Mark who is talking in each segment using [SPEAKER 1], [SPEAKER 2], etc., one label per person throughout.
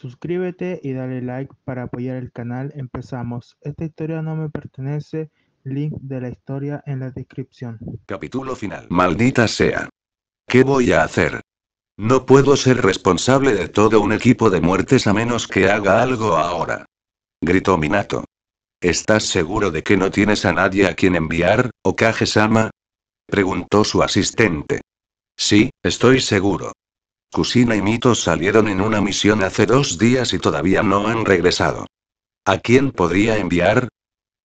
[SPEAKER 1] Suscríbete y dale like para apoyar el canal. Empezamos. Esta historia no me pertenece. Link de la historia en la descripción. Capítulo final. Maldita sea. ¿Qué voy a hacer? No puedo ser responsable de todo un equipo de muertes a menos que haga algo ahora. Gritó Minato. ¿Estás seguro de que no tienes a nadie a quien enviar, Okage-sama? Preguntó su asistente. Sí, estoy seguro. Cusina y Mito salieron en una misión hace dos días y todavía no han regresado. ¿A quién podría enviar?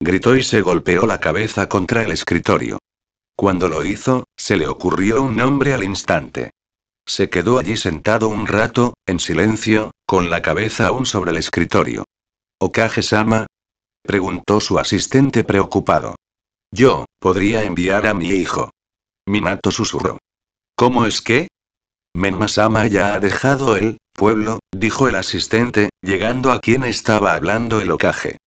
[SPEAKER 1] Gritó y se golpeó la cabeza contra el escritorio. Cuando lo hizo, se le ocurrió un nombre al instante. Se quedó allí sentado un rato, en silencio, con la cabeza aún sobre el escritorio. ¿Okage-sama? preguntó su asistente preocupado. Yo, podría enviar a mi hijo. Minato susurró. ¿Cómo es que? Menmasama ya ha dejado el pueblo, dijo el asistente, llegando a quien estaba hablando el Okage.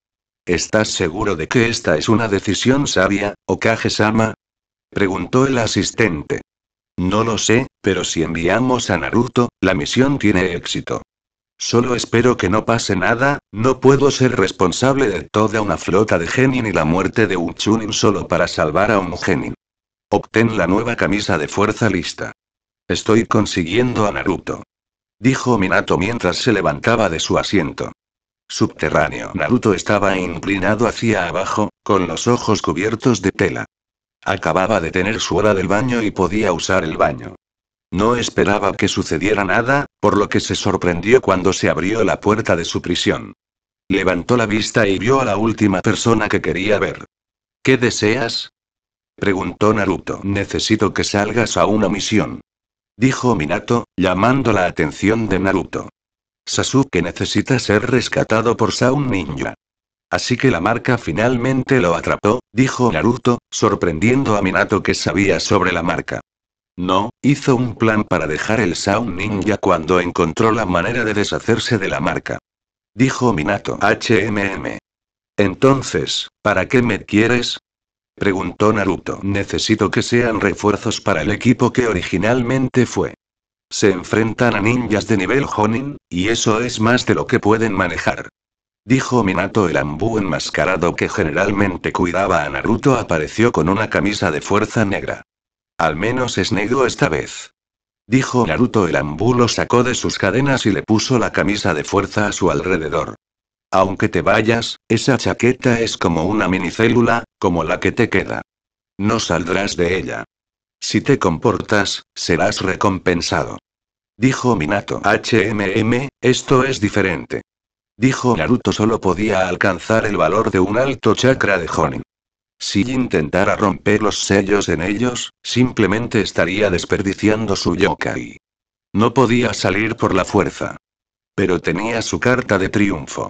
[SPEAKER 1] ¿Estás seguro de que esta es una decisión sabia, Okage-sama? preguntó el asistente. No lo sé, pero si enviamos a Naruto, la misión tiene éxito. Solo espero que no pase nada, no puedo ser responsable de toda una flota de genin y la muerte de un chunin solo para salvar a un genin. Obtén la nueva camisa de fuerza lista. Estoy consiguiendo a Naruto. Dijo Minato mientras se levantaba de su asiento. Subterráneo Naruto estaba inclinado hacia abajo, con los ojos cubiertos de tela. Acababa de tener su hora del baño y podía usar el baño. No esperaba que sucediera nada, por lo que se sorprendió cuando se abrió la puerta de su prisión. Levantó la vista y vio a la última persona que quería ver. ¿Qué deseas? Preguntó Naruto. Necesito que salgas a una misión dijo Minato, llamando la atención de Naruto. Sasuke necesita ser rescatado por Sound Ninja. Así que la marca finalmente lo atrapó, dijo Naruto, sorprendiendo a Minato que sabía sobre la marca. No, hizo un plan para dejar el Sound Ninja cuando encontró la manera de deshacerse de la marca. Dijo Minato HMM. Entonces, ¿para qué me quieres? preguntó Naruto. Necesito que sean refuerzos para el equipo que originalmente fue. Se enfrentan a ninjas de nivel Honin, y eso es más de lo que pueden manejar. Dijo Minato el ambú enmascarado que generalmente cuidaba a Naruto apareció con una camisa de fuerza negra. Al menos es negro esta vez. Dijo Naruto el ambú lo sacó de sus cadenas y le puso la camisa de fuerza a su alrededor. Aunque te vayas, esa chaqueta es como una minicélula, como la que te queda. No saldrás de ella. Si te comportas, serás recompensado. Dijo Minato HMM, esto es diferente. Dijo Naruto solo podía alcanzar el valor de un alto chakra de Jonin. Si intentara romper los sellos en ellos, simplemente estaría desperdiciando su yokai. No podía salir por la fuerza. Pero tenía su carta de triunfo.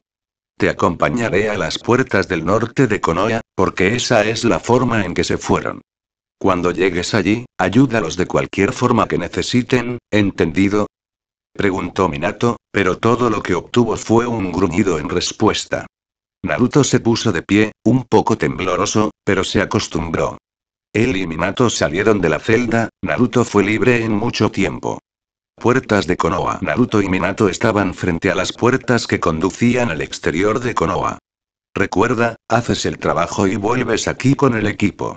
[SPEAKER 1] Te acompañaré a las puertas del norte de Konoha, porque esa es la forma en que se fueron. Cuando llegues allí, ayúdalos de cualquier forma que necesiten, ¿entendido? Preguntó Minato, pero todo lo que obtuvo fue un gruñido en respuesta. Naruto se puso de pie, un poco tembloroso, pero se acostumbró. Él y Minato salieron de la celda, Naruto fue libre en mucho tiempo puertas de Konoha. Naruto y Minato estaban frente a las puertas que conducían al exterior de Konoha. Recuerda, haces el trabajo y vuelves aquí con el equipo.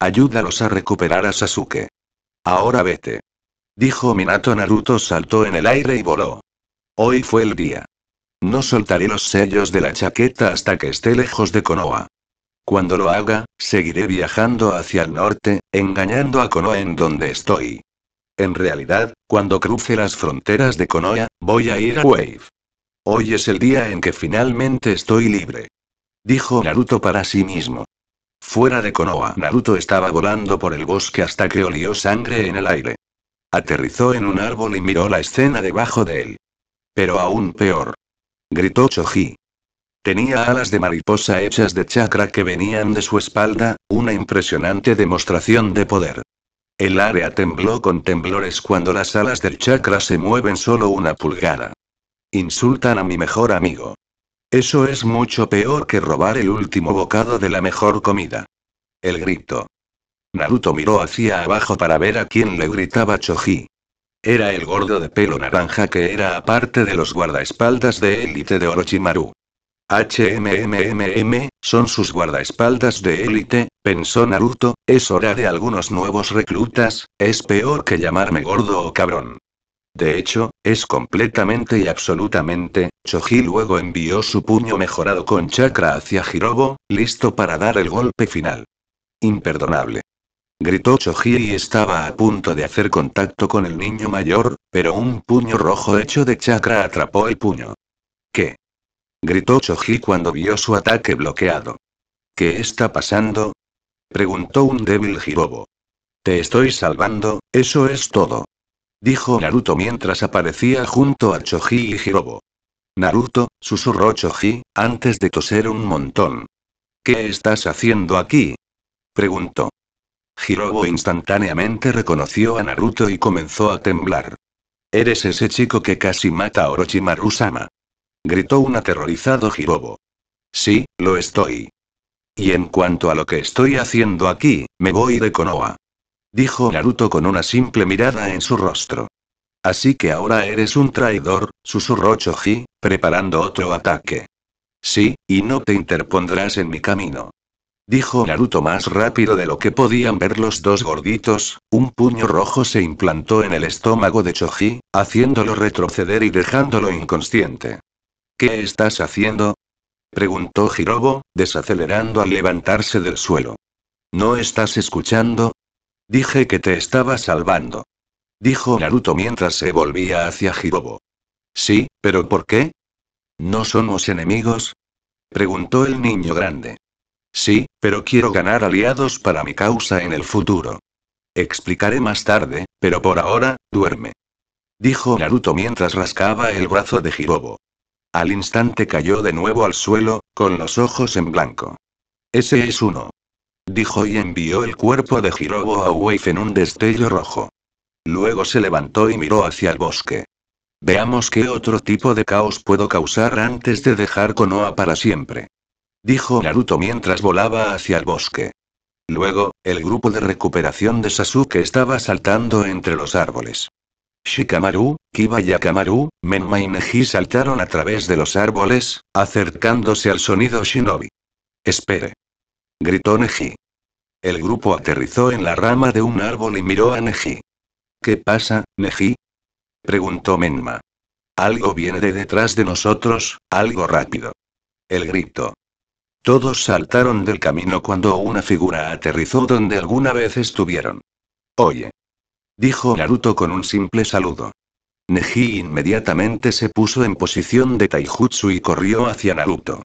[SPEAKER 1] Ayúdalos a recuperar a Sasuke. Ahora vete. Dijo Minato Naruto saltó en el aire y voló. Hoy fue el día. No soltaré los sellos de la chaqueta hasta que esté lejos de Konoha. Cuando lo haga, seguiré viajando hacia el norte, engañando a Konoha en donde estoy. En realidad, cuando cruce las fronteras de Konoha, voy a ir a Wave. Hoy es el día en que finalmente estoy libre. Dijo Naruto para sí mismo. Fuera de Konoha, Naruto estaba volando por el bosque hasta que olió sangre en el aire. Aterrizó en un árbol y miró la escena debajo de él. Pero aún peor. Gritó Choji. Tenía alas de mariposa hechas de chakra que venían de su espalda, una impresionante demostración de poder. El área tembló con temblores cuando las alas del chakra se mueven solo una pulgada. Insultan a mi mejor amigo. Eso es mucho peor que robar el último bocado de la mejor comida. El grito. Naruto miró hacia abajo para ver a quién le gritaba Choji. Era el gordo de pelo naranja que era aparte de los guardaespaldas de élite de Orochimaru. HMMMM, son sus guardaespaldas de élite, pensó Naruto, es hora de algunos nuevos reclutas, es peor que llamarme gordo o cabrón. De hecho, es completamente y absolutamente, Choji luego envió su puño mejorado con chakra hacia Hirobo, listo para dar el golpe final. Imperdonable. Gritó Choji y estaba a punto de hacer contacto con el niño mayor, pero un puño rojo hecho de chakra atrapó el puño. ¿Qué? gritó Choji cuando vio su ataque bloqueado. ¿Qué está pasando? preguntó un débil Hirobo. Te estoy salvando, eso es todo. Dijo Naruto mientras aparecía junto a Choji y Hirobo. Naruto, susurró Choji, antes de toser un montón. ¿Qué estás haciendo aquí? preguntó. Hirobo instantáneamente reconoció a Naruto y comenzó a temblar. Eres ese chico que casi mata a Orochimaru-sama gritó un aterrorizado Jirobo. Sí, lo estoy. Y en cuanto a lo que estoy haciendo aquí, me voy de Konoha. Dijo Naruto con una simple mirada en su rostro. Así que ahora eres un traidor, susurró Choji, preparando otro ataque. Sí, y no te interpondrás en mi camino. Dijo Naruto más rápido de lo que podían ver los dos gorditos, un puño rojo se implantó en el estómago de Choji, haciéndolo retroceder y dejándolo inconsciente. ¿Qué estás haciendo? preguntó Jirobo, desacelerando al levantarse del suelo. ¿No estás escuchando? Dije que te estaba salvando. Dijo Naruto mientras se volvía hacia Jirobo. Sí, pero ¿por qué? ¿No somos enemigos? preguntó el niño grande. Sí, pero quiero ganar aliados para mi causa en el futuro. Explicaré más tarde, pero por ahora, duerme. Dijo Naruto mientras rascaba el brazo de Hirobo. Al instante cayó de nuevo al suelo, con los ojos en blanco. Ese es uno. Dijo y envió el cuerpo de Hirobo a Wave en un destello rojo. Luego se levantó y miró hacia el bosque. Veamos qué otro tipo de caos puedo causar antes de dejar Konoha para siempre. Dijo Naruto mientras volaba hacia el bosque. Luego, el grupo de recuperación de Sasuke estaba saltando entre los árboles. Shikamaru, Kiba y Menma y Neji saltaron a través de los árboles, acercándose al sonido shinobi. Espere. Gritó Neji. El grupo aterrizó en la rama de un árbol y miró a Neji. ¿Qué pasa, Neji? Preguntó Menma. Algo viene de detrás de nosotros, algo rápido. El grito. Todos saltaron del camino cuando una figura aterrizó donde alguna vez estuvieron. Oye dijo Naruto con un simple saludo. Neji inmediatamente se puso en posición de taijutsu y corrió hacia Naruto.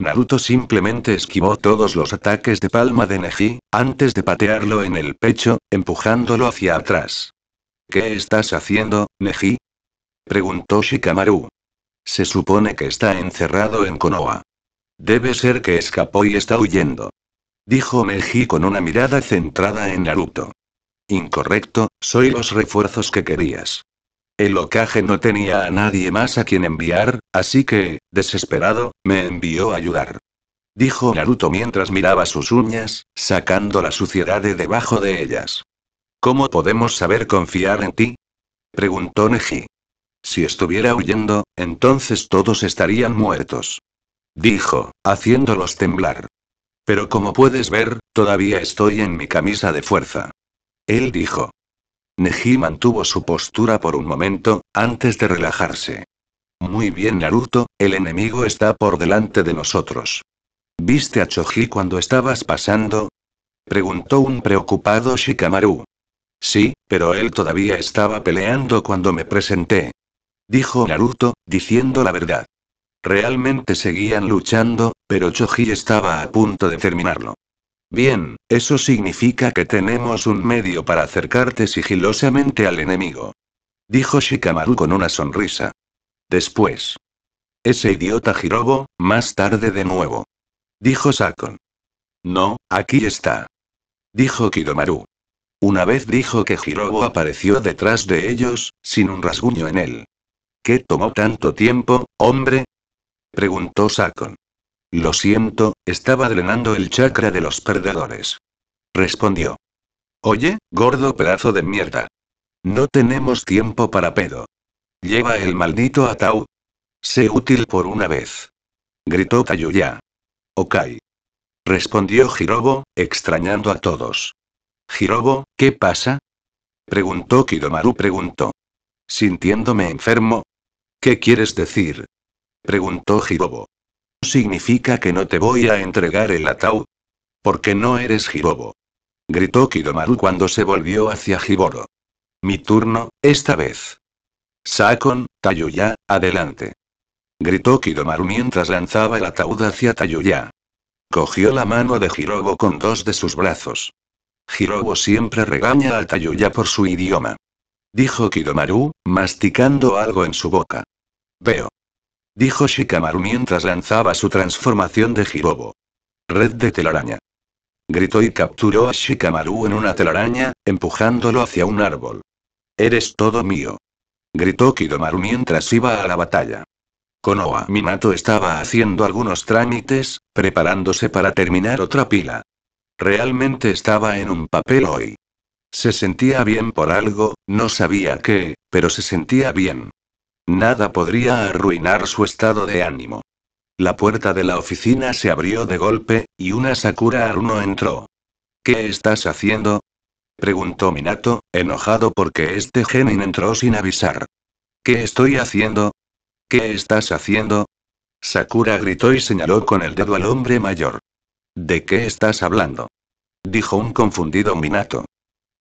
[SPEAKER 1] Naruto simplemente esquivó todos los ataques de palma de Neji, antes de patearlo en el pecho, empujándolo hacia atrás. ¿Qué estás haciendo, Neji? preguntó Shikamaru. Se supone que está encerrado en Konoha. Debe ser que escapó y está huyendo. Dijo Neji con una mirada centrada en Naruto. Incorrecto, soy los refuerzos que querías. El ocaje no tenía a nadie más a quien enviar, así que, desesperado, me envió a ayudar. Dijo Naruto mientras miraba sus uñas, sacando la suciedad de debajo de ellas. ¿Cómo podemos saber confiar en ti? Preguntó Neji. Si estuviera huyendo, entonces todos estarían muertos. Dijo, haciéndolos temblar. Pero como puedes ver, todavía estoy en mi camisa de fuerza él dijo. Neji mantuvo su postura por un momento, antes de relajarse. Muy bien Naruto, el enemigo está por delante de nosotros. ¿Viste a Choji cuando estabas pasando? Preguntó un preocupado Shikamaru. Sí, pero él todavía estaba peleando cuando me presenté. Dijo Naruto, diciendo la verdad. Realmente seguían luchando, pero Choji estaba a punto de terminarlo. Bien, eso significa que tenemos un medio para acercarte sigilosamente al enemigo. Dijo Shikamaru con una sonrisa. Después. Ese idiota Hirobo, más tarde de nuevo. Dijo Sakon. No, aquí está. Dijo Kidomaru. Una vez dijo que Hirobo apareció detrás de ellos, sin un rasguño en él. ¿Qué tomó tanto tiempo, hombre? Preguntó Sakon. Lo siento, estaba drenando el chakra de los perdedores. Respondió. Oye, gordo pedazo de mierda. No tenemos tiempo para pedo. Lleva el maldito ataúd. Sé útil por una vez. Gritó Tayuya. Ok. Respondió Jirobo, extrañando a todos. Jirobo, ¿qué pasa? Preguntó Kidomaru preguntó. ¿Sintiéndome enfermo? ¿Qué quieres decir? Preguntó Jirobo significa que no te voy a entregar el ataúd. Porque no eres Jirobo. Gritó Kidomaru cuando se volvió hacia Jiboro. Mi turno, esta vez. Sakon, Tayuya, adelante. Gritó Kidomaru mientras lanzaba el ataúd hacia Tayuya. Cogió la mano de Jirobo con dos de sus brazos. Jirobo siempre regaña a Tayuya por su idioma. Dijo Kidomaru, masticando algo en su boca. Veo dijo Shikamaru mientras lanzaba su transformación de Jirobo. Red de telaraña. Gritó y capturó a Shikamaru en una telaraña, empujándolo hacia un árbol. Eres todo mío. Gritó Kidomaru mientras iba a la batalla. Konoha Minato estaba haciendo algunos trámites, preparándose para terminar otra pila. Realmente estaba en un papel hoy. Se sentía bien por algo, no sabía qué, pero se sentía bien. Nada podría arruinar su estado de ánimo. La puerta de la oficina se abrió de golpe, y una Sakura Aruno entró. ¿Qué estás haciendo? preguntó Minato, enojado porque este genin entró sin avisar. ¿Qué estoy haciendo? ¿Qué estás haciendo? Sakura gritó y señaló con el dedo al hombre mayor. ¿De qué estás hablando? dijo un confundido Minato.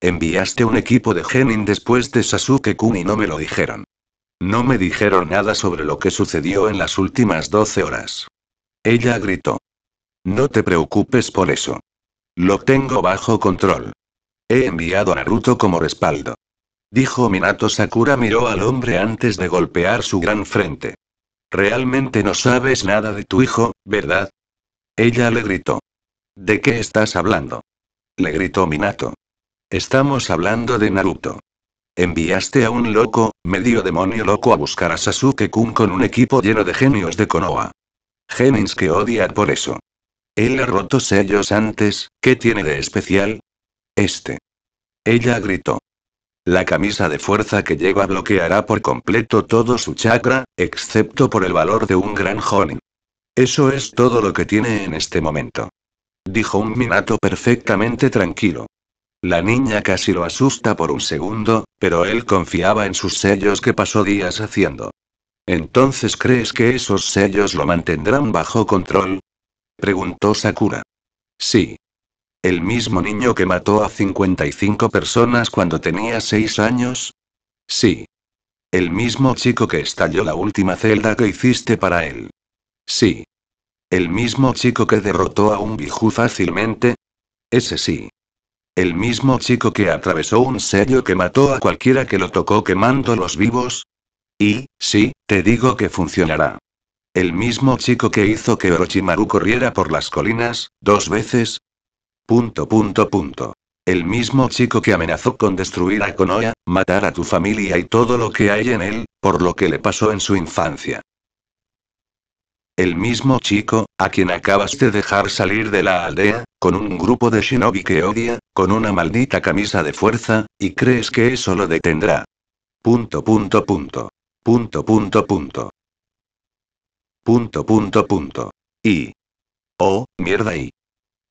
[SPEAKER 1] Enviaste un equipo de genin después de Sasuke-kun y no me lo dijeron. No me dijeron nada sobre lo que sucedió en las últimas 12 horas. Ella gritó. No te preocupes por eso. Lo tengo bajo control. He enviado a Naruto como respaldo. Dijo Minato Sakura miró al hombre antes de golpear su gran frente. Realmente no sabes nada de tu hijo, ¿verdad? Ella le gritó. ¿De qué estás hablando? Le gritó Minato. Estamos hablando de Naruto. Enviaste a un loco, medio demonio loco a buscar a Sasuke-kun con un equipo lleno de genios de Konoha. Genins que odia por eso. Él ha roto sellos antes, ¿qué tiene de especial? Este. Ella gritó. La camisa de fuerza que lleva bloqueará por completo todo su chakra, excepto por el valor de un gran honing. Eso es todo lo que tiene en este momento. Dijo un Minato perfectamente tranquilo. La niña casi lo asusta por un segundo, pero él confiaba en sus sellos que pasó días haciendo. ¿Entonces crees que esos sellos lo mantendrán bajo control? preguntó Sakura. Sí. ¿El mismo niño que mató a 55 personas cuando tenía 6 años? Sí. ¿El mismo chico que estalló la última celda que hiciste para él? Sí. ¿El mismo chico que derrotó a un bijú fácilmente? Ese sí. El mismo chico que atravesó un sello que mató a cualquiera que lo tocó quemando los vivos. Y, sí, te digo que funcionará. El mismo chico que hizo que Orochimaru corriera por las colinas, dos veces. Punto, punto, punto. El mismo chico que amenazó con destruir a Konoha, matar a tu familia y todo lo que hay en él, por lo que le pasó en su infancia el mismo chico, a quien acabas de dejar salir de la aldea, con un grupo de shinobi que odia, con una maldita camisa de fuerza, y crees que eso lo detendrá. Punto punto punto. Punto punto punto. Punto punto punto. Y. Oh, mierda y.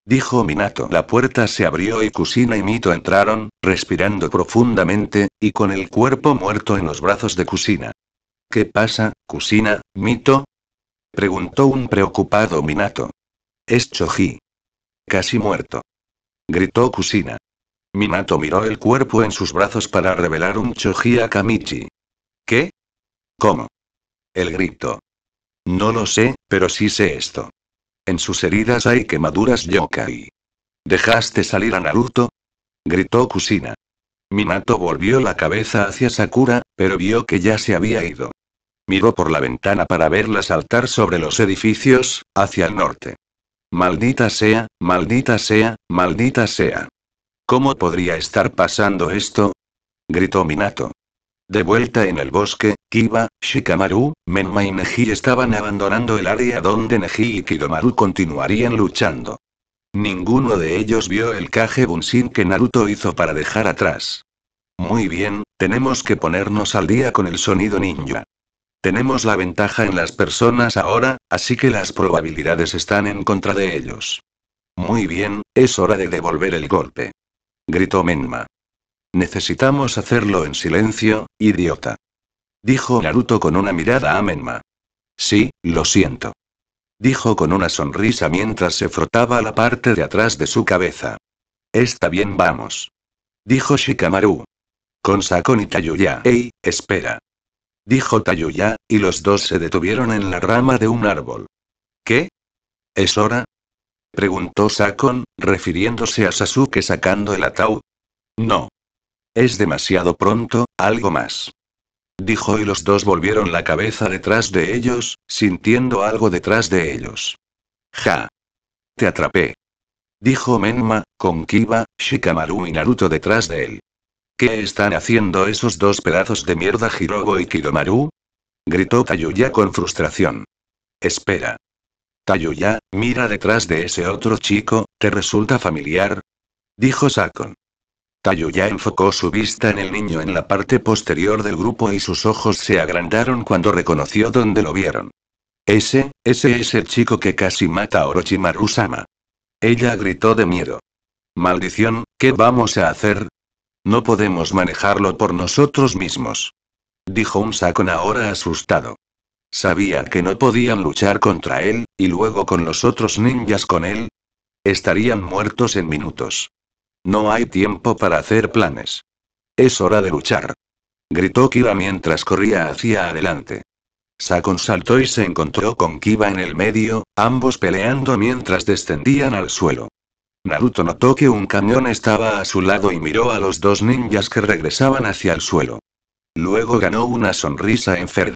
[SPEAKER 1] Dijo Minato. La puerta se abrió y Kusina y Mito entraron, respirando profundamente, y con el cuerpo muerto en los brazos de Kusina. ¿Qué pasa, Kusina, Mito? Preguntó un preocupado Minato. Es Choji. Casi muerto. Gritó Kusina. Minato miró el cuerpo en sus brazos para revelar un Choji a Kamichi. ¿Qué? ¿Cómo? El grito. No lo sé, pero sí sé esto. En sus heridas hay quemaduras yokai. ¿Dejaste salir a Naruto? Gritó Kusina. Minato volvió la cabeza hacia Sakura, pero vio que ya se había ido. Miró por la ventana para verla saltar sobre los edificios, hacia el norte. Maldita sea, maldita sea, maldita sea. ¿Cómo podría estar pasando esto? gritó Minato. De vuelta en el bosque, Kiba, Shikamaru, Menma y Neji estaban abandonando el área donde Neji y Kidomaru continuarían luchando. Ninguno de ellos vio el Kage Bunshin que Naruto hizo para dejar atrás. Muy bien, tenemos que ponernos al día con el sonido ninja. Tenemos la ventaja en las personas ahora, así que las probabilidades están en contra de ellos. Muy bien, es hora de devolver el golpe. Gritó Menma. Necesitamos hacerlo en silencio, idiota. Dijo Naruto con una mirada a Menma. Sí, lo siento. Dijo con una sonrisa mientras se frotaba la parte de atrás de su cabeza. Está bien, vamos. Dijo Shikamaru. Con Sakon y Tayuya. Ey, espera dijo Tayuya, y los dos se detuvieron en la rama de un árbol. ¿Qué? ¿Es hora? preguntó Sakon, refiriéndose a Sasuke sacando el ataúd. No. Es demasiado pronto, algo más. Dijo y los dos volvieron la cabeza detrás de ellos, sintiendo algo detrás de ellos. Ja. Te atrapé. Dijo Menma, con Kiba, Shikamaru y Naruto detrás de él. ¿Qué están haciendo esos dos pedazos de mierda Hirogo y Kidomaru? Gritó Tayuya con frustración. Espera. Tayuya, mira detrás de ese otro chico, ¿te resulta familiar? Dijo Sakon. Tayuya enfocó su vista en el niño en la parte posterior del grupo y sus ojos se agrandaron cuando reconoció donde lo vieron. Ese, ese es el chico que casi mata a Orochimaru-sama. Ella gritó de miedo. Maldición, ¿qué vamos a hacer? No podemos manejarlo por nosotros mismos. Dijo un sacón ahora asustado. Sabía que no podían luchar contra él, y luego con los otros ninjas con él. Estarían muertos en minutos. No hay tiempo para hacer planes. Es hora de luchar. Gritó Kiba mientras corría hacia adelante. Sakon saltó y se encontró con Kiba en el medio, ambos peleando mientras descendían al suelo. Naruto notó que un cañón estaba a su lado y miró a los dos ninjas que regresaban hacia el suelo. Luego ganó una sonrisa enferma.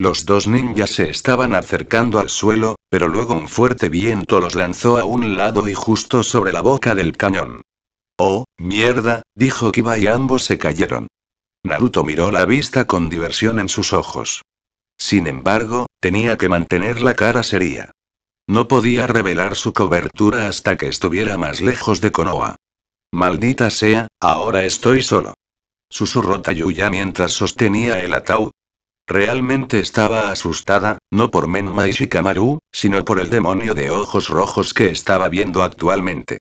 [SPEAKER 1] Los dos ninjas se estaban acercando al suelo, pero luego un fuerte viento los lanzó a un lado y justo sobre la boca del cañón. Oh, mierda, dijo Kiba y ambos se cayeron. Naruto miró la vista con diversión en sus ojos. Sin embargo, tenía que mantener la cara seria. No podía revelar su cobertura hasta que estuviera más lejos de Konoha. Maldita sea, ahora estoy solo. Susurró Tayuya mientras sostenía el ataúd. Realmente estaba asustada, no por Menma y Shikamaru, sino por el demonio de ojos rojos que estaba viendo actualmente.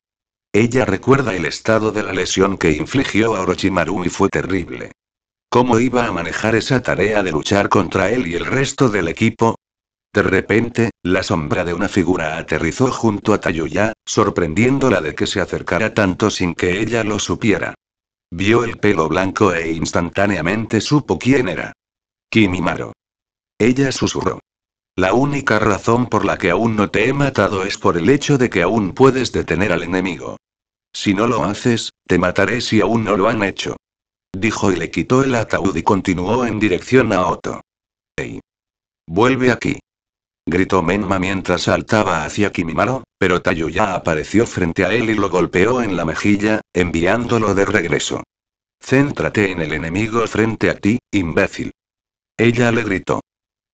[SPEAKER 1] Ella recuerda el estado de la lesión que infligió a Orochimaru y fue terrible. ¿Cómo iba a manejar esa tarea de luchar contra él y el resto del equipo? De repente, la sombra de una figura aterrizó junto a Tayuya, sorprendiéndola de que se acercara tanto sin que ella lo supiera. Vio el pelo blanco e instantáneamente supo quién era. Kimimaro. Ella susurró. La única razón por la que aún no te he matado es por el hecho de que aún puedes detener al enemigo. Si no lo haces, te mataré si aún no lo han hecho. Dijo y le quitó el ataúd y continuó en dirección a Otto. Hey. Vuelve aquí gritó Menma mientras saltaba hacia Kimimaro, pero Tayuya apareció frente a él y lo golpeó en la mejilla, enviándolo de regreso. Céntrate en el enemigo frente a ti, imbécil. Ella le gritó.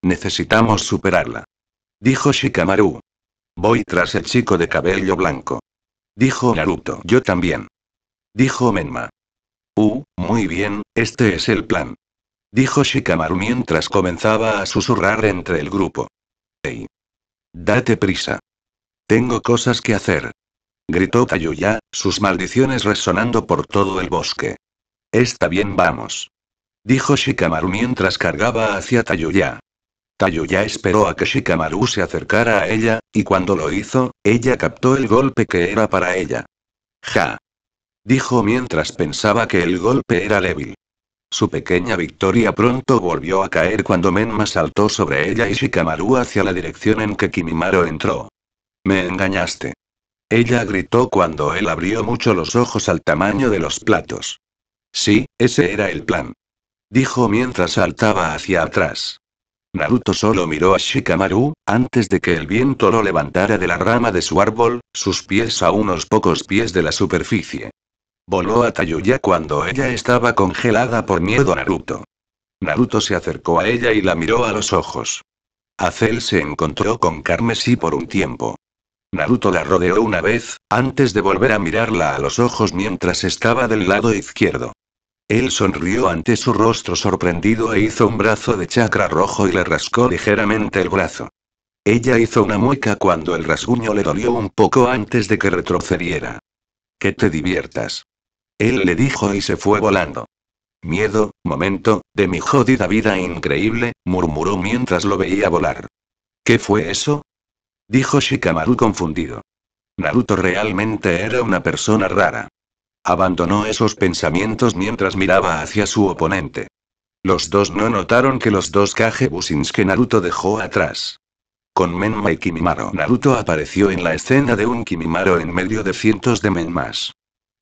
[SPEAKER 1] Necesitamos superarla. Dijo Shikamaru. Voy tras el chico de cabello blanco. Dijo Naruto. Yo también. Dijo Menma. Uh, muy bien, este es el plan. Dijo Shikamaru mientras comenzaba a susurrar entre el grupo. Date prisa. Tengo cosas que hacer. Gritó Tayuya, sus maldiciones resonando por todo el bosque. Está bien, vamos. Dijo Shikamaru mientras cargaba hacia Tayuya. Tayuya esperó a que Shikamaru se acercara a ella, y cuando lo hizo, ella captó el golpe que era para ella. Ja. Dijo mientras pensaba que el golpe era débil. Su pequeña victoria pronto volvió a caer cuando Menma saltó sobre ella y Shikamaru hacia la dirección en que Kimimaro entró. Me engañaste. Ella gritó cuando él abrió mucho los ojos al tamaño de los platos. Sí, ese era el plan. Dijo mientras saltaba hacia atrás. Naruto solo miró a Shikamaru, antes de que el viento lo levantara de la rama de su árbol, sus pies a unos pocos pies de la superficie. Voló a Tayuya cuando ella estaba congelada por miedo a Naruto. Naruto se acercó a ella y la miró a los ojos. Acel se encontró con Carmesí por un tiempo. Naruto la rodeó una vez, antes de volver a mirarla a los ojos mientras estaba del lado izquierdo. Él sonrió ante su rostro sorprendido e hizo un brazo de chakra rojo y le rascó ligeramente el brazo. Ella hizo una mueca cuando el rasguño le dolió un poco antes de que retrocediera. Que te diviertas. Él le dijo y se fue volando. Miedo, momento, de mi jodida vida increíble, murmuró mientras lo veía volar. ¿Qué fue eso? Dijo Shikamaru confundido. Naruto realmente era una persona rara. Abandonó esos pensamientos mientras miraba hacia su oponente. Los dos no notaron que los dos Kagebusins que Naruto dejó atrás. Con Menma y Kimimaro, Naruto apareció en la escena de un Kimimaro en medio de cientos de Menmas.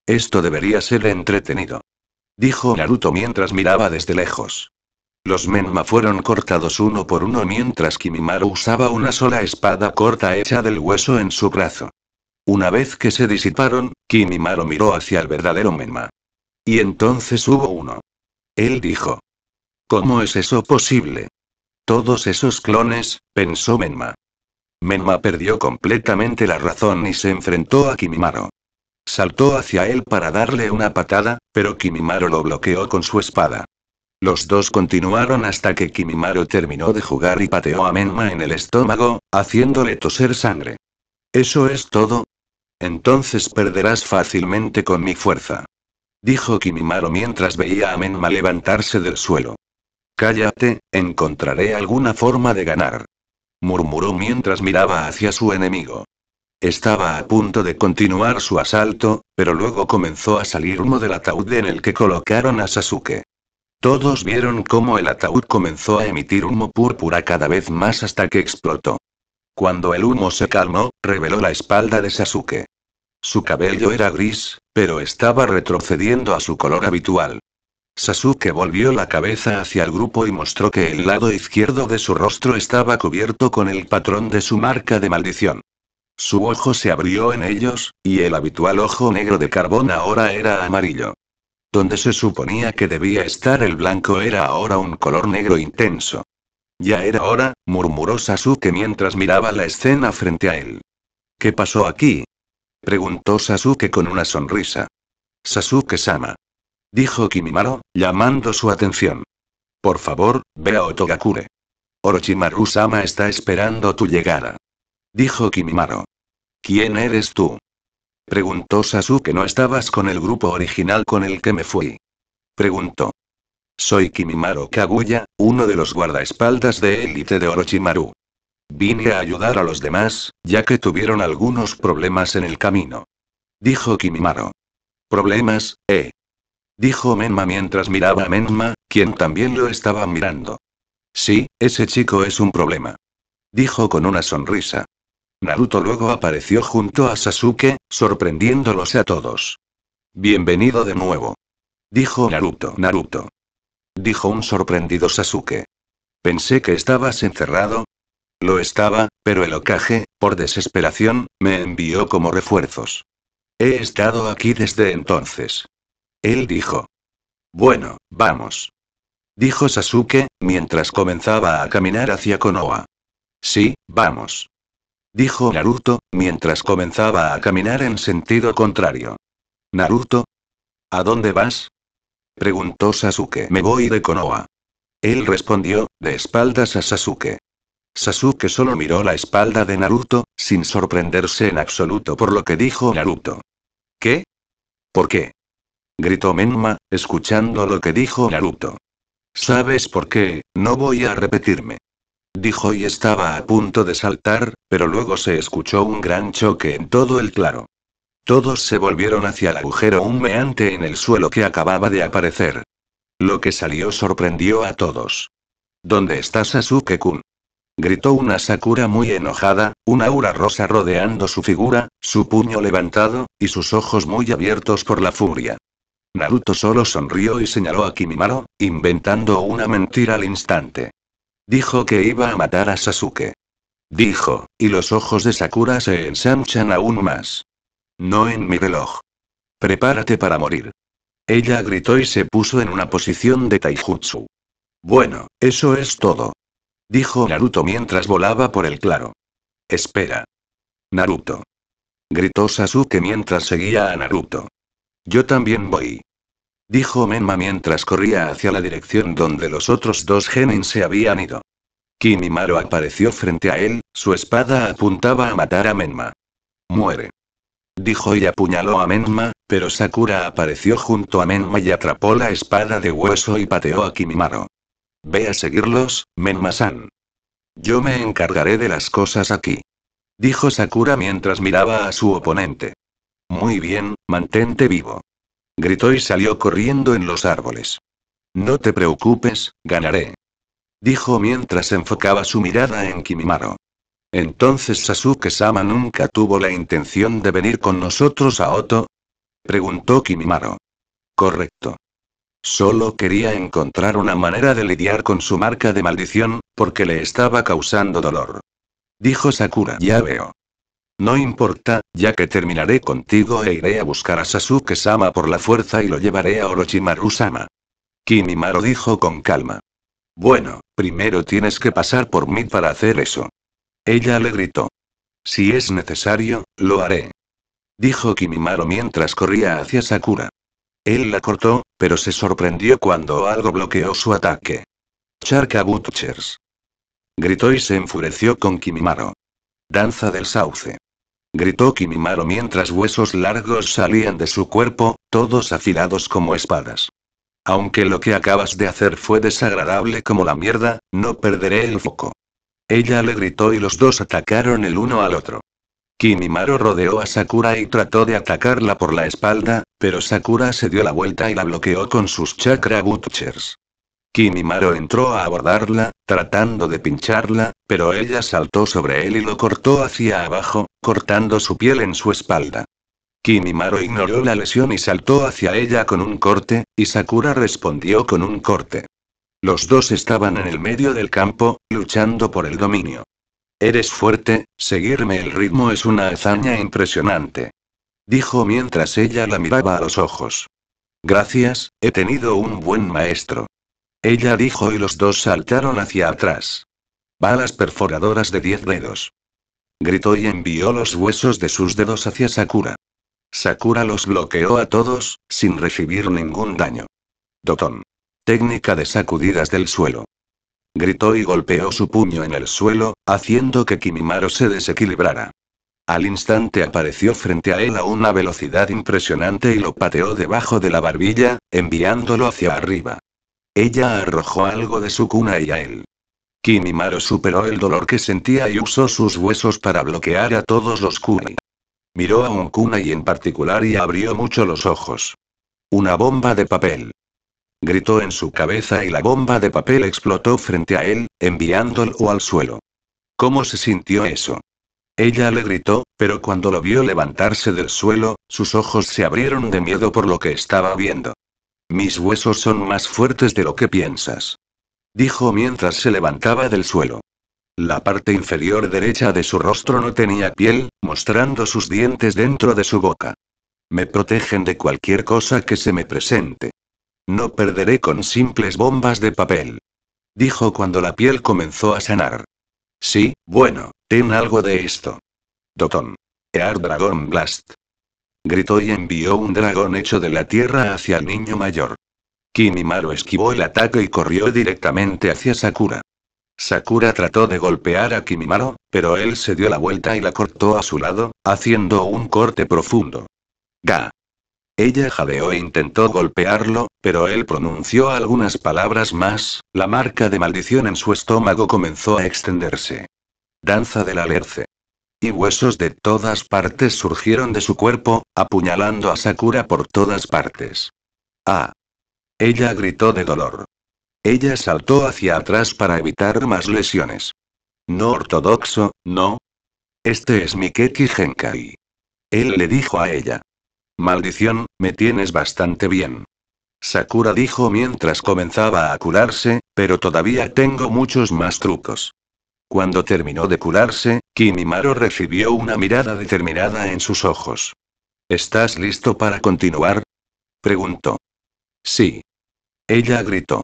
[SPEAKER 1] Esto debería ser entretenido. Dijo Naruto mientras miraba desde lejos. Los Menma fueron cortados uno por uno mientras Kimimaro usaba una sola espada corta hecha del hueso en su brazo. Una vez que se disiparon, Kimimaro miró hacia el verdadero Menma. Y entonces hubo uno. Él dijo. ¿Cómo es eso posible? Todos esos clones, pensó Menma. Menma perdió completamente la razón y se enfrentó a Kimimaro. Saltó hacia él para darle una patada, pero Kimimaro lo bloqueó con su espada. Los dos continuaron hasta que Kimimaro terminó de jugar y pateó a Menma en el estómago, haciéndole toser sangre. ¿Eso es todo? Entonces perderás fácilmente con mi fuerza. Dijo Kimimaro mientras veía a Menma levantarse del suelo. Cállate, encontraré alguna forma de ganar. Murmuró mientras miraba hacia su enemigo. Estaba a punto de continuar su asalto, pero luego comenzó a salir humo del ataúd en el que colocaron a Sasuke. Todos vieron cómo el ataúd comenzó a emitir humo púrpura cada vez más hasta que explotó. Cuando el humo se calmó, reveló la espalda de Sasuke. Su cabello era gris, pero estaba retrocediendo a su color habitual. Sasuke volvió la cabeza hacia el grupo y mostró que el lado izquierdo de su rostro estaba cubierto con el patrón de su marca de maldición. Su ojo se abrió en ellos, y el habitual ojo negro de carbón ahora era amarillo. Donde se suponía que debía estar el blanco era ahora un color negro intenso. Ya era hora, murmuró Sasuke mientras miraba la escena frente a él. ¿Qué pasó aquí? preguntó Sasuke con una sonrisa. Sasuke-sama. Dijo Kimimaro, llamando su atención. Por favor, ve a Otogakure. Orochimaru-sama está esperando tu llegada. Dijo Kimimaro. ¿Quién eres tú? Preguntó Sasuke no estabas con el grupo original con el que me fui. Preguntó. Soy Kimimaro Kaguya, uno de los guardaespaldas de élite de Orochimaru. Vine a ayudar a los demás, ya que tuvieron algunos problemas en el camino. Dijo Kimimaro. Problemas, eh. Dijo Menma mientras miraba a Menma, quien también lo estaba mirando. Sí, ese chico es un problema. Dijo con una sonrisa. Naruto luego apareció junto a Sasuke, sorprendiéndolos a todos. Bienvenido de nuevo. Dijo Naruto. Naruto. Dijo un sorprendido Sasuke. Pensé que estabas encerrado. Lo estaba, pero el ocaje, por desesperación, me envió como refuerzos. He estado aquí desde entonces. Él dijo. Bueno, vamos. Dijo Sasuke, mientras comenzaba a caminar hacia Konoha. Sí, vamos dijo Naruto, mientras comenzaba a caminar en sentido contrario. Naruto. ¿A dónde vas? preguntó Sasuke. Me voy de Konoha. Él respondió, de espaldas a Sasuke. Sasuke solo miró la espalda de Naruto, sin sorprenderse en absoluto por lo que dijo Naruto. ¿Qué? ¿Por qué? gritó Menma, escuchando lo que dijo Naruto. ¿Sabes por qué? No voy a repetirme dijo y estaba a punto de saltar, pero luego se escuchó un gran choque en todo el claro. Todos se volvieron hacia el agujero humeante en el suelo que acababa de aparecer. Lo que salió sorprendió a todos. ¿Dónde está Sasuke-kun? Gritó una Sakura muy enojada, una aura rosa rodeando su figura, su puño levantado, y sus ojos muy abiertos por la furia. Naruto solo sonrió y señaló a Kimimaro, inventando una mentira al instante. Dijo que iba a matar a Sasuke. Dijo, y los ojos de Sakura se ensanchan aún más. No en mi reloj. Prepárate para morir. Ella gritó y se puso en una posición de taijutsu. Bueno, eso es todo. Dijo Naruto mientras volaba por el claro. Espera. Naruto. Gritó Sasuke mientras seguía a Naruto. Yo también voy dijo Menma mientras corría hacia la dirección donde los otros dos genin se habían ido. Kimimaro apareció frente a él, su espada apuntaba a matar a Menma. Muere. Dijo y apuñaló a Menma, pero Sakura apareció junto a Menma y atrapó la espada de hueso y pateó a Kimimaro. Ve a seguirlos, Menma-san. Yo me encargaré de las cosas aquí. Dijo Sakura mientras miraba a su oponente. Muy bien, mantente vivo. Gritó y salió corriendo en los árboles. No te preocupes, ganaré. Dijo mientras enfocaba su mirada en Kimimaro. Entonces Sasuke-sama nunca tuvo la intención de venir con nosotros a Oto? Preguntó Kimimaro. Correcto. Solo quería encontrar una manera de lidiar con su marca de maldición, porque le estaba causando dolor. Dijo Sakura. Ya veo. No importa, ya que terminaré contigo e iré a buscar a Sasuke-sama por la fuerza y lo llevaré a Orochimaru-sama. Kimimaro dijo con calma. Bueno, primero tienes que pasar por mí para hacer eso. Ella le gritó. Si es necesario, lo haré. Dijo Kimimaro mientras corría hacia Sakura. Él la cortó, pero se sorprendió cuando algo bloqueó su ataque. Charka Butchers. Gritó y se enfureció con Kimimaro. Danza del sauce gritó Kimimaro mientras huesos largos salían de su cuerpo, todos afilados como espadas. Aunque lo que acabas de hacer fue desagradable como la mierda, no perderé el foco. Ella le gritó y los dos atacaron el uno al otro. Kimimaro rodeó a Sakura y trató de atacarla por la espalda, pero Sakura se dio la vuelta y la bloqueó con sus chakra butchers. Kimimaro entró a abordarla, tratando de pincharla, pero ella saltó sobre él y lo cortó hacia abajo, cortando su piel en su espalda. Kimimaro ignoró la lesión y saltó hacia ella con un corte, y Sakura respondió con un corte. Los dos estaban en el medio del campo, luchando por el dominio. Eres fuerte, seguirme el ritmo es una hazaña impresionante. Dijo mientras ella la miraba a los ojos. Gracias, he tenido un buen maestro. Ella dijo y los dos saltaron hacia atrás. Balas perforadoras de diez dedos. Gritó y envió los huesos de sus dedos hacia Sakura. Sakura los bloqueó a todos, sin recibir ningún daño. Dotón. Técnica de sacudidas del suelo. Gritó y golpeó su puño en el suelo, haciendo que Kimimaro se desequilibrara. Al instante apareció frente a él a una velocidad impresionante y lo pateó debajo de la barbilla, enviándolo hacia arriba. Ella arrojó algo de su cuna y a él. Kimimaro superó el dolor que sentía y usó sus huesos para bloquear a todos los kunai. Miró a un kunai en particular y abrió mucho los ojos. Una bomba de papel. Gritó en su cabeza y la bomba de papel explotó frente a él, enviándolo al suelo. ¿Cómo se sintió eso? Ella le gritó, pero cuando lo vio levantarse del suelo, sus ojos se abrieron de miedo por lo que estaba viendo. Mis huesos son más fuertes de lo que piensas. Dijo mientras se levantaba del suelo. La parte inferior derecha de su rostro no tenía piel, mostrando sus dientes dentro de su boca. Me protegen de cualquier cosa que se me presente. No perderé con simples bombas de papel. Dijo cuando la piel comenzó a sanar. Sí, bueno, ten algo de esto. Dotón. Ear Dragon Blast gritó y envió un dragón hecho de la tierra hacia el niño mayor. Kimimaro esquivó el ataque y corrió directamente hacia Sakura. Sakura trató de golpear a Kimimaro, pero él se dio la vuelta y la cortó a su lado, haciendo un corte profundo. Ga. Ella jadeó e intentó golpearlo, pero él pronunció algunas palabras más, la marca de maldición en su estómago comenzó a extenderse. Danza del alerce y huesos de todas partes surgieron de su cuerpo, apuñalando a Sakura por todas partes. ¡Ah! Ella gritó de dolor. Ella saltó hacia atrás para evitar más lesiones. No ortodoxo, no. Este es mi Keki Genkai. Él le dijo a ella. Maldición, me tienes bastante bien. Sakura dijo mientras comenzaba a curarse, pero todavía tengo muchos más trucos. Cuando terminó de curarse, Kimimaro recibió una mirada determinada en sus ojos. ¿Estás listo para continuar? preguntó. Sí. Ella gritó.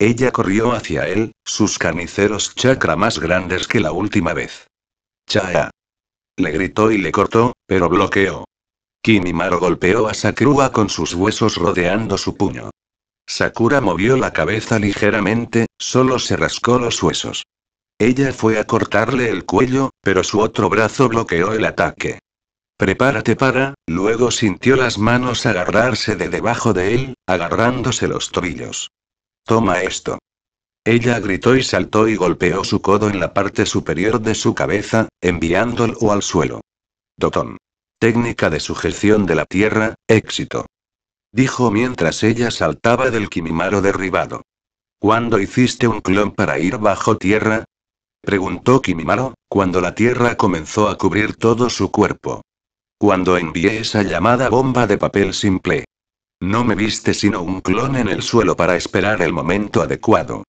[SPEAKER 1] Ella corrió hacia él, sus caniceros chakra más grandes que la última vez. ¡Chaya! Le gritó y le cortó, pero bloqueó. Kimimaro golpeó a Sakura con sus huesos rodeando su puño. Sakura movió la cabeza ligeramente, solo se rascó los huesos. Ella fue a cortarle el cuello, pero su otro brazo bloqueó el ataque. Prepárate para, luego sintió las manos agarrarse de debajo de él, agarrándose los tobillos. Toma esto. Ella gritó y saltó y golpeó su codo en la parte superior de su cabeza, enviándolo al suelo. Dotón. Técnica de sujeción de la tierra, éxito. Dijo mientras ella saltaba del Kimimaro derribado. Cuando hiciste un clon para ir bajo tierra? preguntó Kimimaro, cuando la tierra comenzó a cubrir todo su cuerpo. Cuando envié esa llamada bomba de papel simple. No me viste sino un clon en el suelo para esperar el momento adecuado.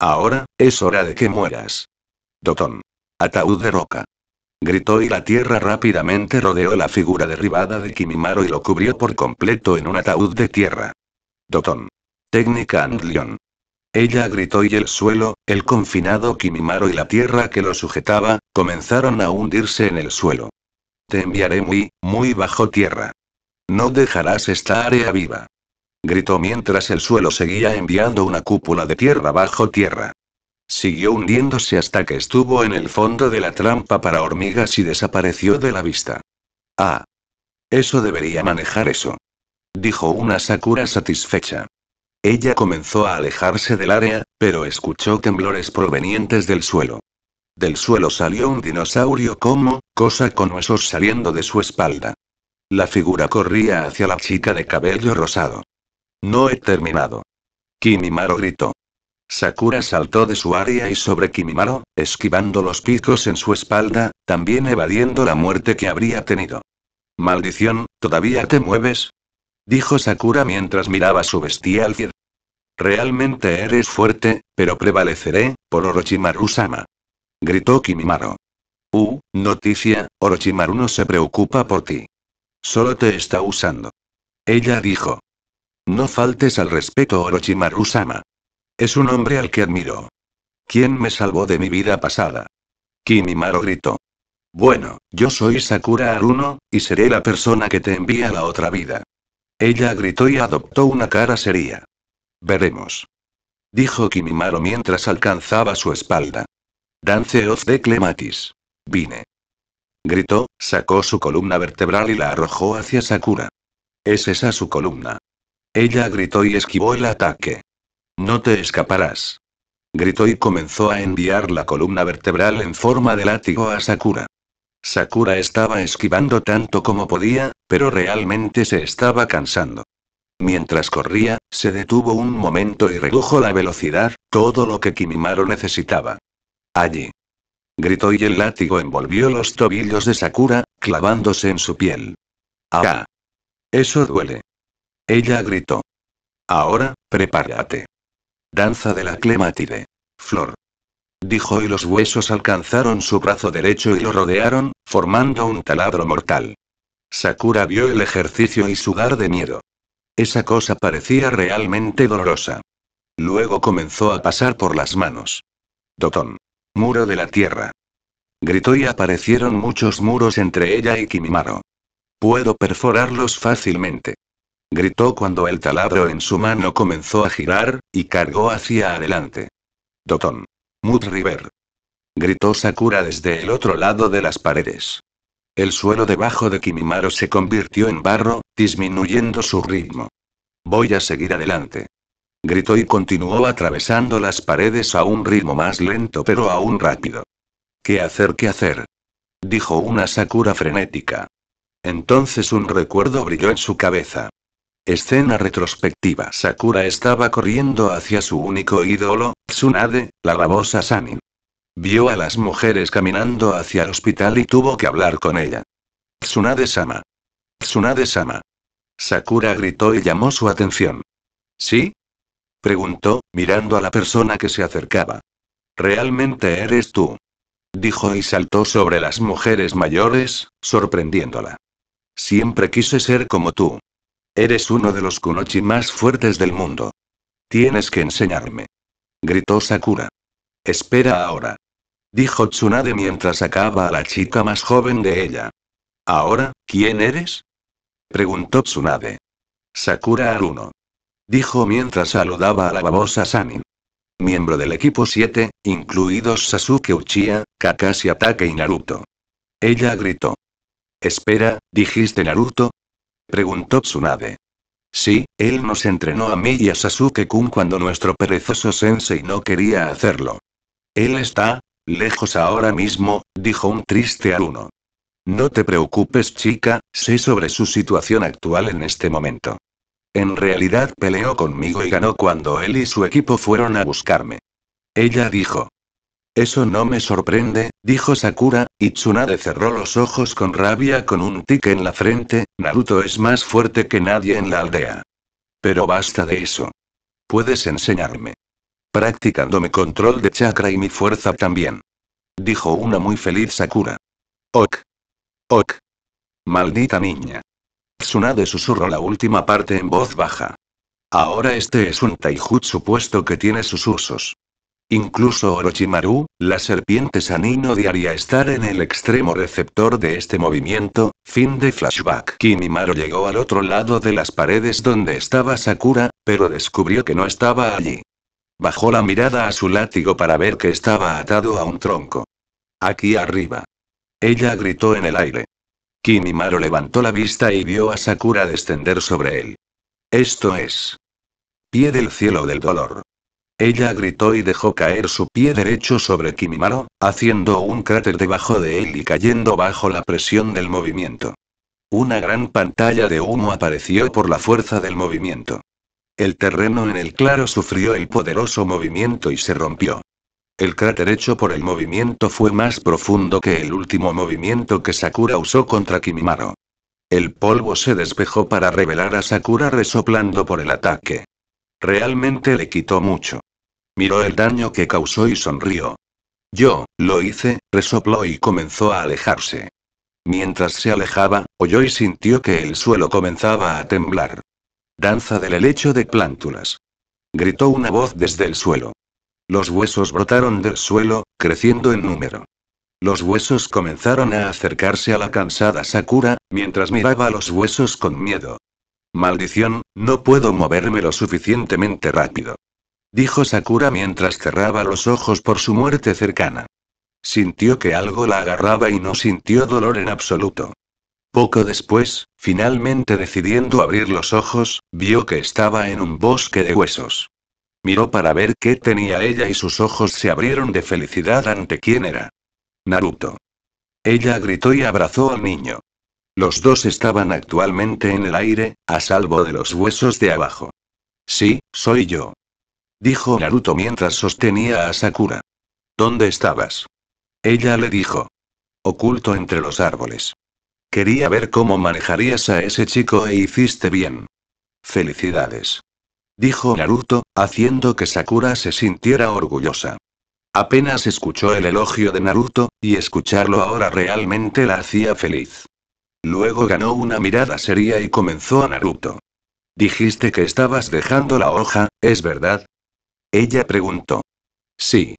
[SPEAKER 1] Ahora, es hora de que mueras. Dotón. Ataúd de roca. Gritó y la tierra rápidamente rodeó la figura derribada de Kimimaro y lo cubrió por completo en un ataúd de tierra. Dotón. Técnica Andlion. Ella gritó y el suelo, el confinado Kimimaro y la tierra que lo sujetaba, comenzaron a hundirse en el suelo. Te enviaré muy, muy bajo tierra. No dejarás esta área viva. Gritó mientras el suelo seguía enviando una cúpula de tierra bajo tierra. Siguió hundiéndose hasta que estuvo en el fondo de la trampa para hormigas y desapareció de la vista. Ah. Eso debería manejar eso. Dijo una Sakura satisfecha. Ella comenzó a alejarse del área, pero escuchó temblores provenientes del suelo. Del suelo salió un dinosaurio como, cosa con huesos saliendo de su espalda. La figura corría hacia la chica de cabello rosado. No he terminado. Kimimaro gritó. Sakura saltó de su área y sobre Kimimaro, esquivando los picos en su espalda, también evadiendo la muerte que habría tenido. Maldición, ¿todavía te mueves? dijo Sakura mientras miraba su bestial cielo. Realmente eres fuerte, pero prevaleceré, por Orochimaru-sama. Gritó Kimimaro. Uh, noticia, Orochimaru no se preocupa por ti. Solo te está usando. Ella dijo. No faltes al respeto Orochimaru-sama. Es un hombre al que admiro. ¿Quién me salvó de mi vida pasada? Kimimaro gritó. Bueno, yo soy Sakura Aruno, y seré la persona que te envía a la otra vida. Ella gritó y adoptó una cara seria. Veremos. Dijo Kimimaro mientras alcanzaba su espalda. Dance of de Clematis. Vine. Gritó, sacó su columna vertebral y la arrojó hacia Sakura. Es esa su columna. Ella gritó y esquivó el ataque. No te escaparás. Gritó y comenzó a enviar la columna vertebral en forma de látigo a Sakura. Sakura estaba esquivando tanto como podía, pero realmente se estaba cansando. Mientras corría, se detuvo un momento y redujo la velocidad, todo lo que Kimimaro necesitaba. Allí. Gritó y el látigo envolvió los tobillos de Sakura, clavándose en su piel. ¡Ah! Eso duele. Ella gritó. Ahora, prepárate. Danza de la clematide. Flor dijo y los huesos alcanzaron su brazo derecho y lo rodearon, formando un taladro mortal. Sakura vio el ejercicio y sudar de miedo. Esa cosa parecía realmente dolorosa. Luego comenzó a pasar por las manos. Dotón. Muro de la tierra. Gritó y aparecieron muchos muros entre ella y Kimimaro. Puedo perforarlos fácilmente. Gritó cuando el taladro en su mano comenzó a girar, y cargó hacia adelante. Dotón. Mud River. Gritó Sakura desde el otro lado de las paredes. El suelo debajo de Kimimaro se convirtió en barro, disminuyendo su ritmo. Voy a seguir adelante. Gritó y continuó atravesando las paredes a un ritmo más lento pero aún rápido. ¿Qué hacer? ¿Qué hacer? Dijo una Sakura frenética. Entonces un recuerdo brilló en su cabeza. Escena retrospectiva. Sakura estaba corriendo hacia su único ídolo, Tsunade, la babosa Sanin. Vio a las mujeres caminando hacia el hospital y tuvo que hablar con ella. Tsunade-sama. Tsunade-sama. Sakura gritó y llamó su atención. ¿Sí? preguntó, mirando a la persona que se acercaba. ¿Realmente eres tú? dijo y saltó sobre las mujeres mayores, sorprendiéndola. Siempre quise ser como tú. Eres uno de los kunochi más fuertes del mundo. Tienes que enseñarme. Gritó Sakura. Espera ahora. Dijo Tsunade mientras sacaba a la chica más joven de ella. ¿Ahora, quién eres? Preguntó Tsunade. Sakura Aruno. Dijo mientras saludaba a la babosa Sanin, Miembro del equipo 7, incluidos Sasuke Uchiha, Kakashi Atake y Naruto. Ella gritó. Espera, dijiste Naruto, Preguntó Tsunade. Sí, él nos entrenó a mí y a Sasuke-kun cuando nuestro perezoso sensei no quería hacerlo. Él está, lejos ahora mismo, dijo un triste aluno. No te preocupes chica, sé sobre su situación actual en este momento. En realidad peleó conmigo y ganó cuando él y su equipo fueron a buscarme. Ella dijo, eso no me sorprende, dijo Sakura, y Tsunade cerró los ojos con rabia con un tic en la frente, Naruto es más fuerte que nadie en la aldea. Pero basta de eso. Puedes enseñarme. Practicando mi control de chakra y mi fuerza también. Dijo una muy feliz Sakura. Ok. Ok. Maldita niña. Tsunade susurró la última parte en voz baja. Ahora este es un taijutsu supuesto que tiene sus usos. Incluso Orochimaru, la serpiente Sanin odiaría estar en el extremo receptor de este movimiento. Fin de flashback. Kimimaro llegó al otro lado de las paredes donde estaba Sakura, pero descubrió que no estaba allí. Bajó la mirada a su látigo para ver que estaba atado a un tronco. Aquí arriba. Ella gritó en el aire. Kimimaro levantó la vista y vio a Sakura descender sobre él. Esto es. Pie del cielo del dolor. Ella gritó y dejó caer su pie derecho sobre Kimimaro, haciendo un cráter debajo de él y cayendo bajo la presión del movimiento. Una gran pantalla de humo apareció por la fuerza del movimiento. El terreno en el claro sufrió el poderoso movimiento y se rompió. El cráter hecho por el movimiento fue más profundo que el último movimiento que Sakura usó contra Kimimaro. El polvo se despejó para revelar a Sakura resoplando por el ataque. Realmente le quitó mucho. Miró el daño que causó y sonrió. Yo, lo hice, resopló y comenzó a alejarse. Mientras se alejaba, oyó y sintió que el suelo comenzaba a temblar. Danza del helecho de plántulas. Gritó una voz desde el suelo. Los huesos brotaron del suelo, creciendo en número. Los huesos comenzaron a acercarse a la cansada Sakura, mientras miraba a los huesos con miedo. Maldición, no puedo moverme lo suficientemente rápido. Dijo Sakura mientras cerraba los ojos por su muerte cercana. Sintió que algo la agarraba y no sintió dolor en absoluto. Poco después, finalmente decidiendo abrir los ojos, vio que estaba en un bosque de huesos. Miró para ver qué tenía ella y sus ojos se abrieron de felicidad ante quién era. Naruto. Ella gritó y abrazó al niño. Los dos estaban actualmente en el aire, a salvo de los huesos de abajo. Sí, soy yo. Dijo Naruto mientras sostenía a Sakura. ¿Dónde estabas? Ella le dijo. Oculto entre los árboles. Quería ver cómo manejarías a ese chico e hiciste bien. Felicidades. Dijo Naruto, haciendo que Sakura se sintiera orgullosa. Apenas escuchó el elogio de Naruto, y escucharlo ahora realmente la hacía feliz. Luego ganó una mirada seria y comenzó a Naruto. Dijiste que estabas dejando la hoja, ¿es verdad? Ella preguntó. Sí.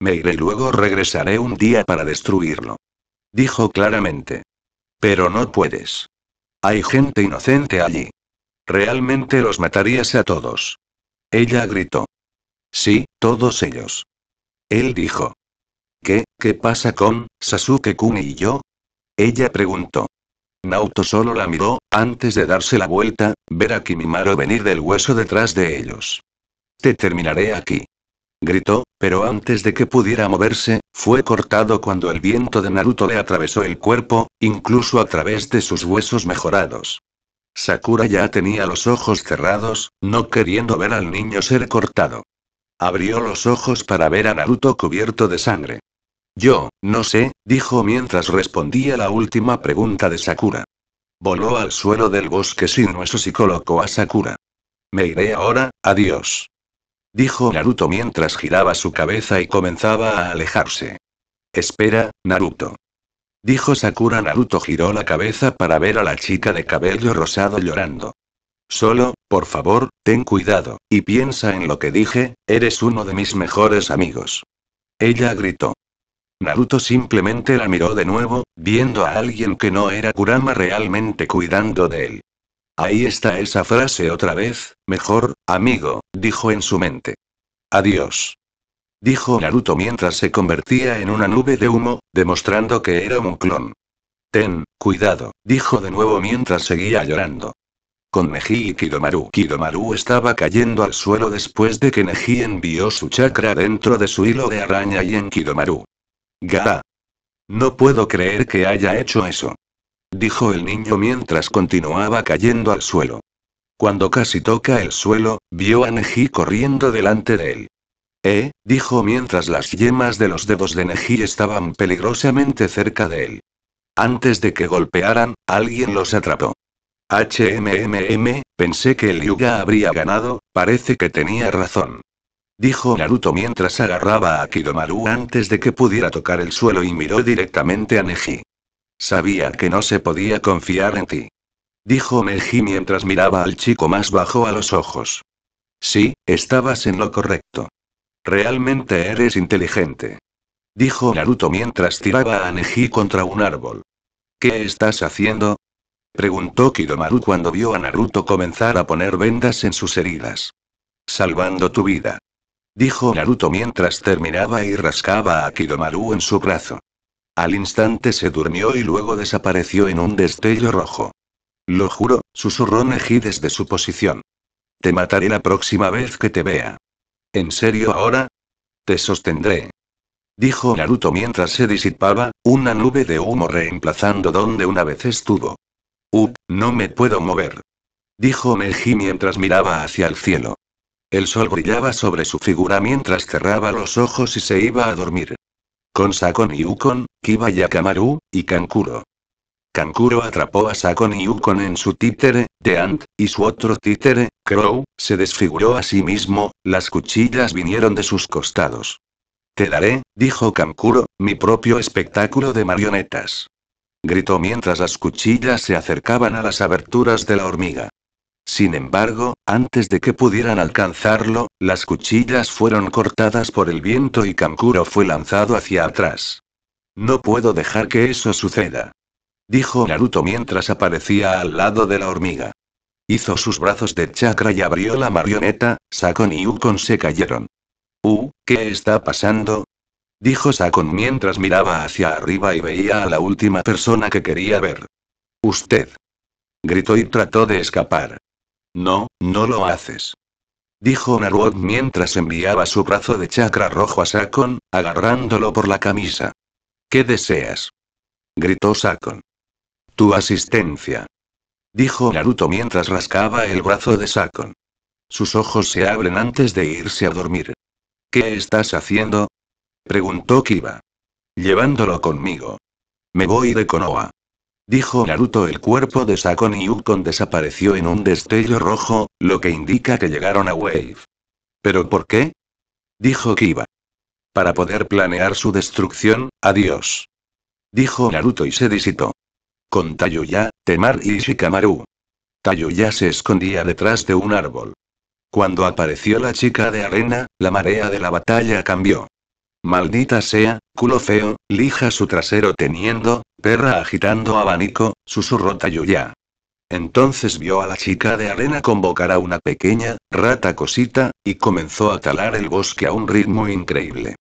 [SPEAKER 1] Me iré y luego regresaré un día para destruirlo. Dijo claramente. Pero no puedes. Hay gente inocente allí. Realmente los matarías a todos. Ella gritó. Sí, todos ellos. Él dijo. ¿Qué, qué pasa con sasuke Kuni y yo? Ella preguntó. Naoto solo la miró, antes de darse la vuelta, ver a Kimimaro venir del hueso detrás de ellos. Te terminaré aquí. Gritó, pero antes de que pudiera moverse, fue cortado cuando el viento de Naruto le atravesó el cuerpo, incluso a través de sus huesos mejorados. Sakura ya tenía los ojos cerrados, no queriendo ver al niño ser cortado. Abrió los ojos para ver a Naruto cubierto de sangre. Yo, no sé, dijo mientras respondía la última pregunta de Sakura. Voló al suelo del bosque sin huesos y colocó a Sakura. Me iré ahora, adiós. Dijo Naruto mientras giraba su cabeza y comenzaba a alejarse. Espera, Naruto. Dijo Sakura Naruto giró la cabeza para ver a la chica de cabello rosado llorando. Solo, por favor, ten cuidado, y piensa en lo que dije, eres uno de mis mejores amigos. Ella gritó. Naruto simplemente la miró de nuevo, viendo a alguien que no era Kurama realmente cuidando de él. Ahí está esa frase otra vez, mejor, amigo, dijo en su mente. Adiós. Dijo Naruto mientras se convertía en una nube de humo, demostrando que era un clon. Ten, cuidado, dijo de nuevo mientras seguía llorando. Con Neji y Kidomaru. Kidomaru estaba cayendo al suelo después de que Neji envió su chakra dentro de su hilo de araña y en Kidomaru. Gah. No puedo creer que haya hecho eso. Dijo el niño mientras continuaba cayendo al suelo. Cuando casi toca el suelo, vio a Neji corriendo delante de él. Eh, dijo mientras las yemas de los dedos de Neji estaban peligrosamente cerca de él. Antes de que golpearan, alguien los atrapó. HMMM, pensé que el Yuga habría ganado, parece que tenía razón dijo Naruto mientras agarraba a Kidomaru antes de que pudiera tocar el suelo y miró directamente a Neji. Sabía que no se podía confiar en ti. Dijo Neji mientras miraba al chico más bajo a los ojos. Sí, estabas en lo correcto. Realmente eres inteligente. Dijo Naruto mientras tiraba a Neji contra un árbol. ¿Qué estás haciendo? Preguntó Kidomaru cuando vio a Naruto comenzar a poner vendas en sus heridas. Salvando tu vida dijo Naruto mientras terminaba y rascaba a Kidomaru en su brazo. Al instante se durmió y luego desapareció en un destello rojo. Lo juro, susurró Neji desde su posición. Te mataré la próxima vez que te vea. ¿En serio ahora? Te sostendré. Dijo Naruto mientras se disipaba, una nube de humo reemplazando donde una vez estuvo. Up, no me puedo mover. Dijo Neji mientras miraba hacia el cielo. El sol brillaba sobre su figura mientras cerraba los ojos y se iba a dormir. Con Sakon y Ukon, Kiba Akamaru, y Kankuro. Kankuro atrapó a Sakon y Ukon en su títere, Deant, y su otro títere, Crow, se desfiguró a sí mismo, las cuchillas vinieron de sus costados. Te daré, dijo Kankuro, mi propio espectáculo de marionetas. Gritó mientras las cuchillas se acercaban a las aberturas de la hormiga. Sin embargo, antes de que pudieran alcanzarlo, las cuchillas fueron cortadas por el viento y Kankuro fue lanzado hacia atrás. No puedo dejar que eso suceda. Dijo Naruto mientras aparecía al lado de la hormiga. Hizo sus brazos de chakra y abrió la marioneta, Sakon y Ukon se cayeron. U, uh, ¿qué está pasando? Dijo Sakon mientras miraba hacia arriba y veía a la última persona que quería ver. Usted. Gritó y trató de escapar. No, no lo haces. Dijo Naruto mientras enviaba su brazo de chakra rojo a Sakon, agarrándolo por la camisa. ¿Qué deseas? Gritó Sakon. Tu asistencia. Dijo Naruto mientras rascaba el brazo de Sakon. Sus ojos se abren antes de irse a dormir. ¿Qué estás haciendo? Preguntó Kiba. Llevándolo conmigo. Me voy de Konoha dijo Naruto. El cuerpo de Sakon y Ukon desapareció en un destello rojo, lo que indica que llegaron a Wave. ¿Pero por qué? dijo Kiba. Para poder planear su destrucción, adiós. Dijo Naruto y se disitó. Con Tayuya, Temar y Shikamaru. Tayuya se escondía detrás de un árbol. Cuando apareció la chica de arena, la marea de la batalla cambió. Maldita sea, culo feo, lija su trasero teniendo, perra agitando abanico, susurró Tayuya. Entonces vio a la chica de arena convocar a una pequeña, rata cosita, y comenzó a talar el bosque a un ritmo increíble.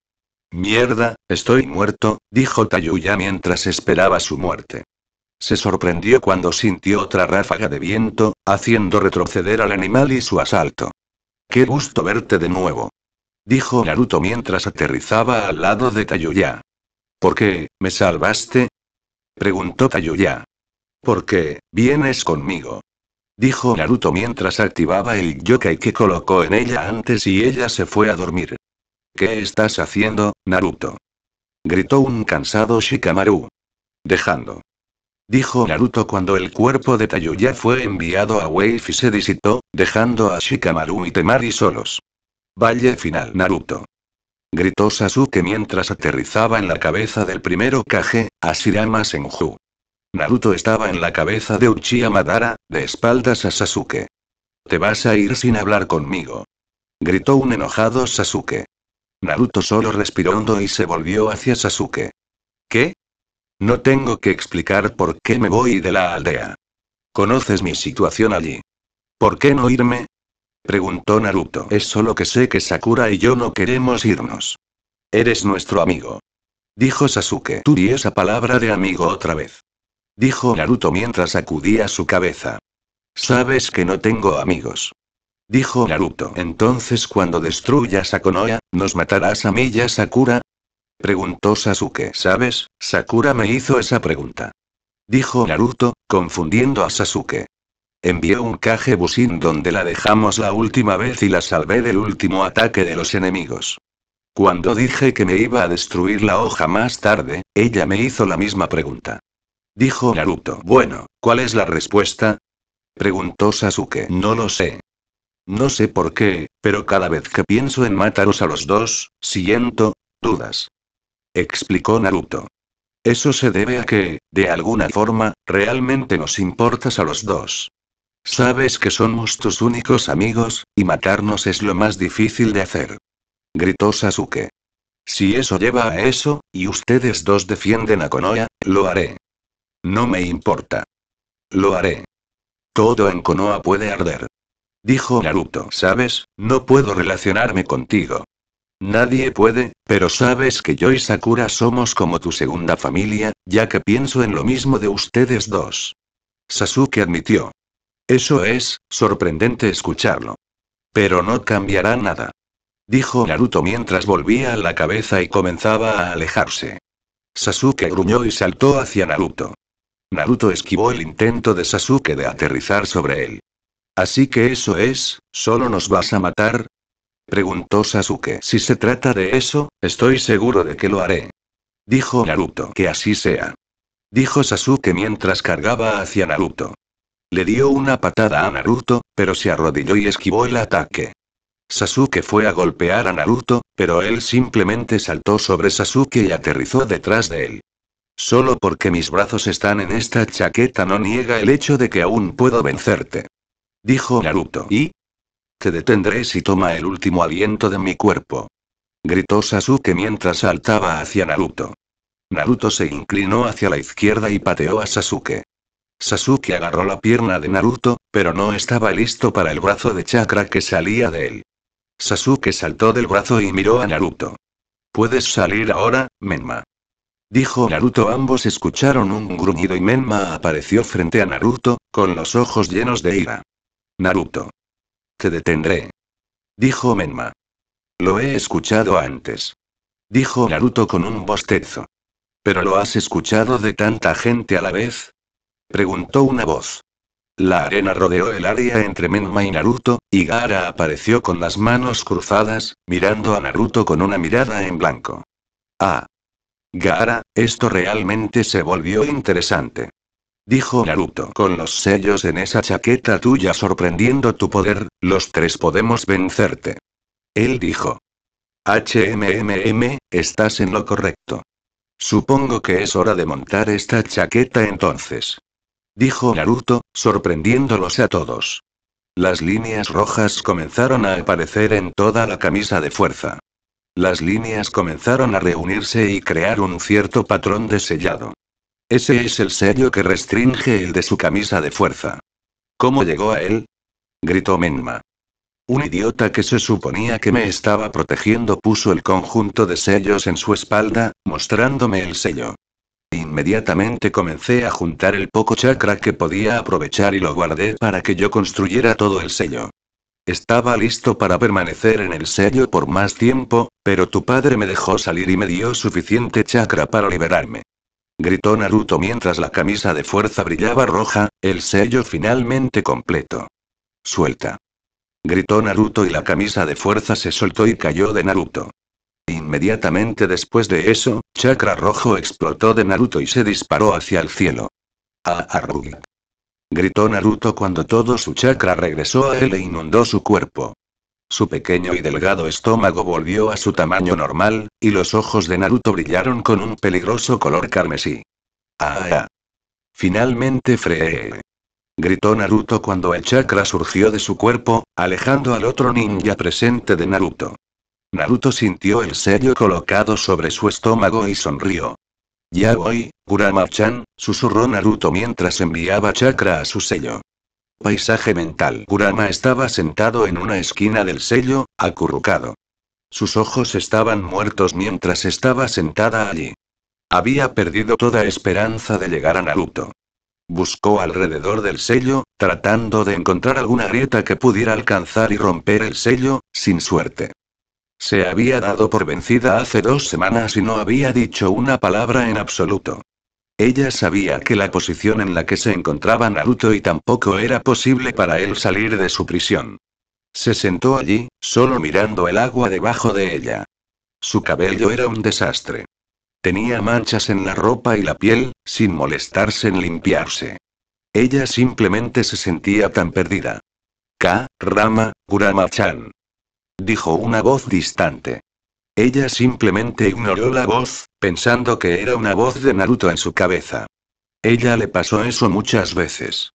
[SPEAKER 1] Mierda, estoy muerto, dijo Tayuya mientras esperaba su muerte. Se sorprendió cuando sintió otra ráfaga de viento, haciendo retroceder al animal y su asalto. Qué gusto verte de nuevo dijo Naruto mientras aterrizaba al lado de Tayuya. ¿Por qué, me salvaste? preguntó ¿Por qué, vienes conmigo. Dijo Naruto mientras activaba el yokai que colocó en ella antes y ella se fue a dormir. ¿Qué estás haciendo, Naruto? Gritó un cansado Shikamaru. Dejando. Dijo Naruto cuando el cuerpo de Tayuya fue enviado a Wave y se disitó, dejando a Shikamaru y Temari solos. Valle final Naruto. Gritó Sasuke mientras aterrizaba en la cabeza del primero Kage, Asirama Senju. Naruto estaba en la cabeza de Uchiha Madara, de espaldas a Sasuke. Te vas a ir sin hablar conmigo. Gritó un enojado Sasuke. Naruto solo respiró hondo y se volvió hacia Sasuke. ¿Qué? No tengo que explicar por qué me voy de la aldea. Conoces mi situación allí. ¿Por qué no irme? Preguntó Naruto. Es solo que sé que Sakura y yo no queremos irnos. Eres nuestro amigo. Dijo Sasuke. Tú di esa palabra de amigo otra vez. Dijo Naruto mientras sacudía su cabeza. Sabes que no tengo amigos. Dijo Naruto. Entonces cuando destruyas a Konoha, ¿nos matarás a mí y a Sakura? Preguntó Sasuke. ¿Sabes? Sakura me hizo esa pregunta. Dijo Naruto, confundiendo a Sasuke. Envió un caje busín donde la dejamos la última vez y la salvé del último ataque de los enemigos. Cuando dije que me iba a destruir la hoja más tarde, ella me hizo la misma pregunta. Dijo Naruto. Bueno, ¿cuál es la respuesta? Preguntó Sasuke. No lo sé. No sé por qué, pero cada vez que pienso en mataros a los dos, siento dudas. Explicó Naruto. Eso se debe a que, de alguna forma, realmente nos importas a los dos. Sabes que somos tus únicos amigos, y matarnos es lo más difícil de hacer. Gritó Sasuke. Si eso lleva a eso, y ustedes dos defienden a Konoha, lo haré. No me importa. Lo haré. Todo en Konoha puede arder. Dijo Naruto, sabes, no puedo relacionarme contigo. Nadie puede, pero sabes que yo y Sakura somos como tu segunda familia, ya que pienso en lo mismo de ustedes dos. Sasuke admitió. Eso es, sorprendente escucharlo. Pero no cambiará nada. Dijo Naruto mientras volvía la cabeza y comenzaba a alejarse. Sasuke gruñó y saltó hacia Naruto. Naruto esquivó el intento de Sasuke de aterrizar sobre él. Así que eso es, ¿solo nos vas a matar? Preguntó Sasuke. Si se trata de eso, estoy seguro de que lo haré. Dijo Naruto. Que así sea. Dijo Sasuke mientras cargaba hacia Naruto. Le dio una patada a Naruto, pero se arrodilló y esquivó el ataque. Sasuke fue a golpear a Naruto, pero él simplemente saltó sobre Sasuke y aterrizó detrás de él. Solo porque mis brazos están en esta chaqueta no niega el hecho de que aún puedo vencerte. Dijo Naruto. Y... Te detendré si toma el último aliento de mi cuerpo. Gritó Sasuke mientras saltaba hacia Naruto. Naruto se inclinó hacia la izquierda y pateó a Sasuke. Sasuke agarró la pierna de Naruto, pero no estaba listo para el brazo de chakra que salía de él. Sasuke saltó del brazo y miró a Naruto. Puedes salir ahora, Menma. Dijo Naruto. Ambos escucharon un gruñido y Menma apareció frente a Naruto, con los ojos llenos de ira. Naruto. Te detendré. Dijo Menma. Lo he escuchado antes. Dijo Naruto con un bostezo. Pero lo has escuchado de tanta gente a la vez, preguntó una voz. La arena rodeó el área entre Menma y Naruto, y Gara apareció con las manos cruzadas, mirando a Naruto con una mirada en blanco. Ah. Gara, esto realmente se volvió interesante. Dijo Naruto con los sellos en esa chaqueta tuya sorprendiendo tu poder, los tres podemos vencerte. Él dijo. HMMM, estás en lo correcto. Supongo que es hora de montar esta chaqueta entonces dijo Naruto, sorprendiéndolos a todos. Las líneas rojas comenzaron a aparecer en toda la camisa de fuerza. Las líneas comenzaron a reunirse y crear un cierto patrón de sellado. Ese es el sello que restringe el de su camisa de fuerza. ¿Cómo llegó a él? gritó Menma. Un idiota que se suponía que me estaba protegiendo puso el conjunto de sellos en su espalda, mostrándome el sello. Inmediatamente comencé a juntar el poco chakra que podía aprovechar y lo guardé para que yo construyera todo el sello. Estaba listo para permanecer en el sello por más tiempo, pero tu padre me dejó salir y me dio suficiente chakra para liberarme. Gritó Naruto mientras la camisa de fuerza brillaba roja, el sello finalmente completo. Suelta. Gritó Naruto y la camisa de fuerza se soltó y cayó de Naruto. Inmediatamente después de eso, chakra rojo explotó de Naruto y se disparó hacia el cielo. ¡Ah, Gritó Naruto cuando todo su chakra regresó a él e inundó su cuerpo. Su pequeño y delgado estómago volvió a su tamaño normal, y los ojos de Naruto brillaron con un peligroso color carmesí. ¡Ah! ah. Finalmente freé. Gritó Naruto cuando el chakra surgió de su cuerpo, alejando al otro ninja presente de Naruto. Naruto sintió el sello colocado sobre su estómago y sonrió. Ya voy, Kurama-chan, susurró Naruto mientras enviaba chakra a su sello. Paisaje mental. Kurama estaba sentado en una esquina del sello, acurrucado. Sus ojos estaban muertos mientras estaba sentada allí. Había perdido toda esperanza de llegar a Naruto. Buscó alrededor del sello, tratando de encontrar alguna grieta que pudiera alcanzar y romper el sello, sin suerte. Se había dado por vencida hace dos semanas y no había dicho una palabra en absoluto. Ella sabía que la posición en la que se encontraba Naruto y tampoco era posible para él salir de su prisión. Se sentó allí, solo mirando el agua debajo de ella. Su cabello era un desastre. Tenía manchas en la ropa y la piel, sin molestarse en limpiarse. Ella simplemente se sentía tan perdida. K. Rama, Kurama-chan dijo una voz distante. Ella simplemente ignoró la voz, pensando que era una voz de Naruto en su cabeza. Ella le pasó eso muchas veces.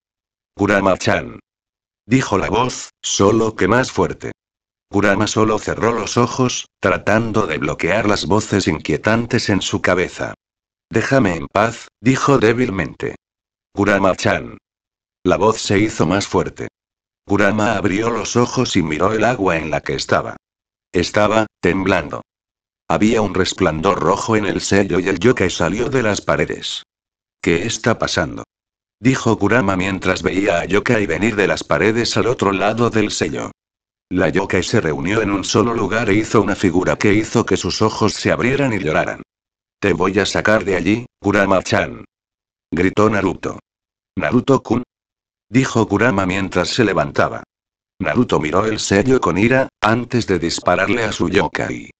[SPEAKER 1] Kurama-chan. Dijo la voz, solo que más fuerte. Kurama solo cerró los ojos, tratando de bloquear las voces inquietantes en su cabeza. Déjame en paz, dijo débilmente. Kurama-chan. La voz se hizo más fuerte. Kurama abrió los ojos y miró el agua en la que estaba. Estaba, temblando. Había un resplandor rojo en el sello y el yokai salió de las paredes. ¿Qué está pasando? Dijo Kurama mientras veía a yokai venir de las paredes al otro lado del sello. La yokai se reunió en un solo lugar e hizo una figura que hizo que sus ojos se abrieran y lloraran. Te voy a sacar de allí, Kurama-chan. Gritó Naruto. Naruto-kun, dijo Kurama mientras se levantaba. Naruto miró el sello con ira, antes de dispararle a su yokai.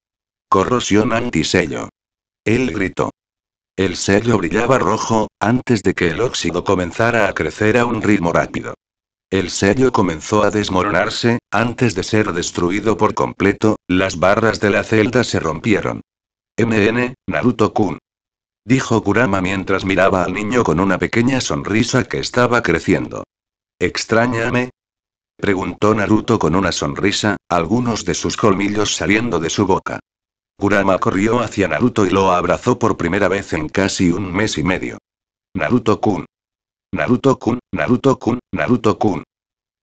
[SPEAKER 1] Corrosión antisello. Él gritó. El sello brillaba rojo, antes de que el óxido comenzara a crecer a un ritmo rápido. El sello comenzó a desmoronarse, antes de ser destruido por completo, las barras de la celda se rompieron. MN, Naruto-kun. Dijo Kurama mientras miraba al niño con una pequeña sonrisa que estaba creciendo. ¿Extrañame? Preguntó Naruto con una sonrisa, algunos de sus colmillos saliendo de su boca. Kurama corrió hacia Naruto y lo abrazó por primera vez en casi un mes y medio. Naruto-kun. Naruto-kun, Naruto-kun, Naruto-kun.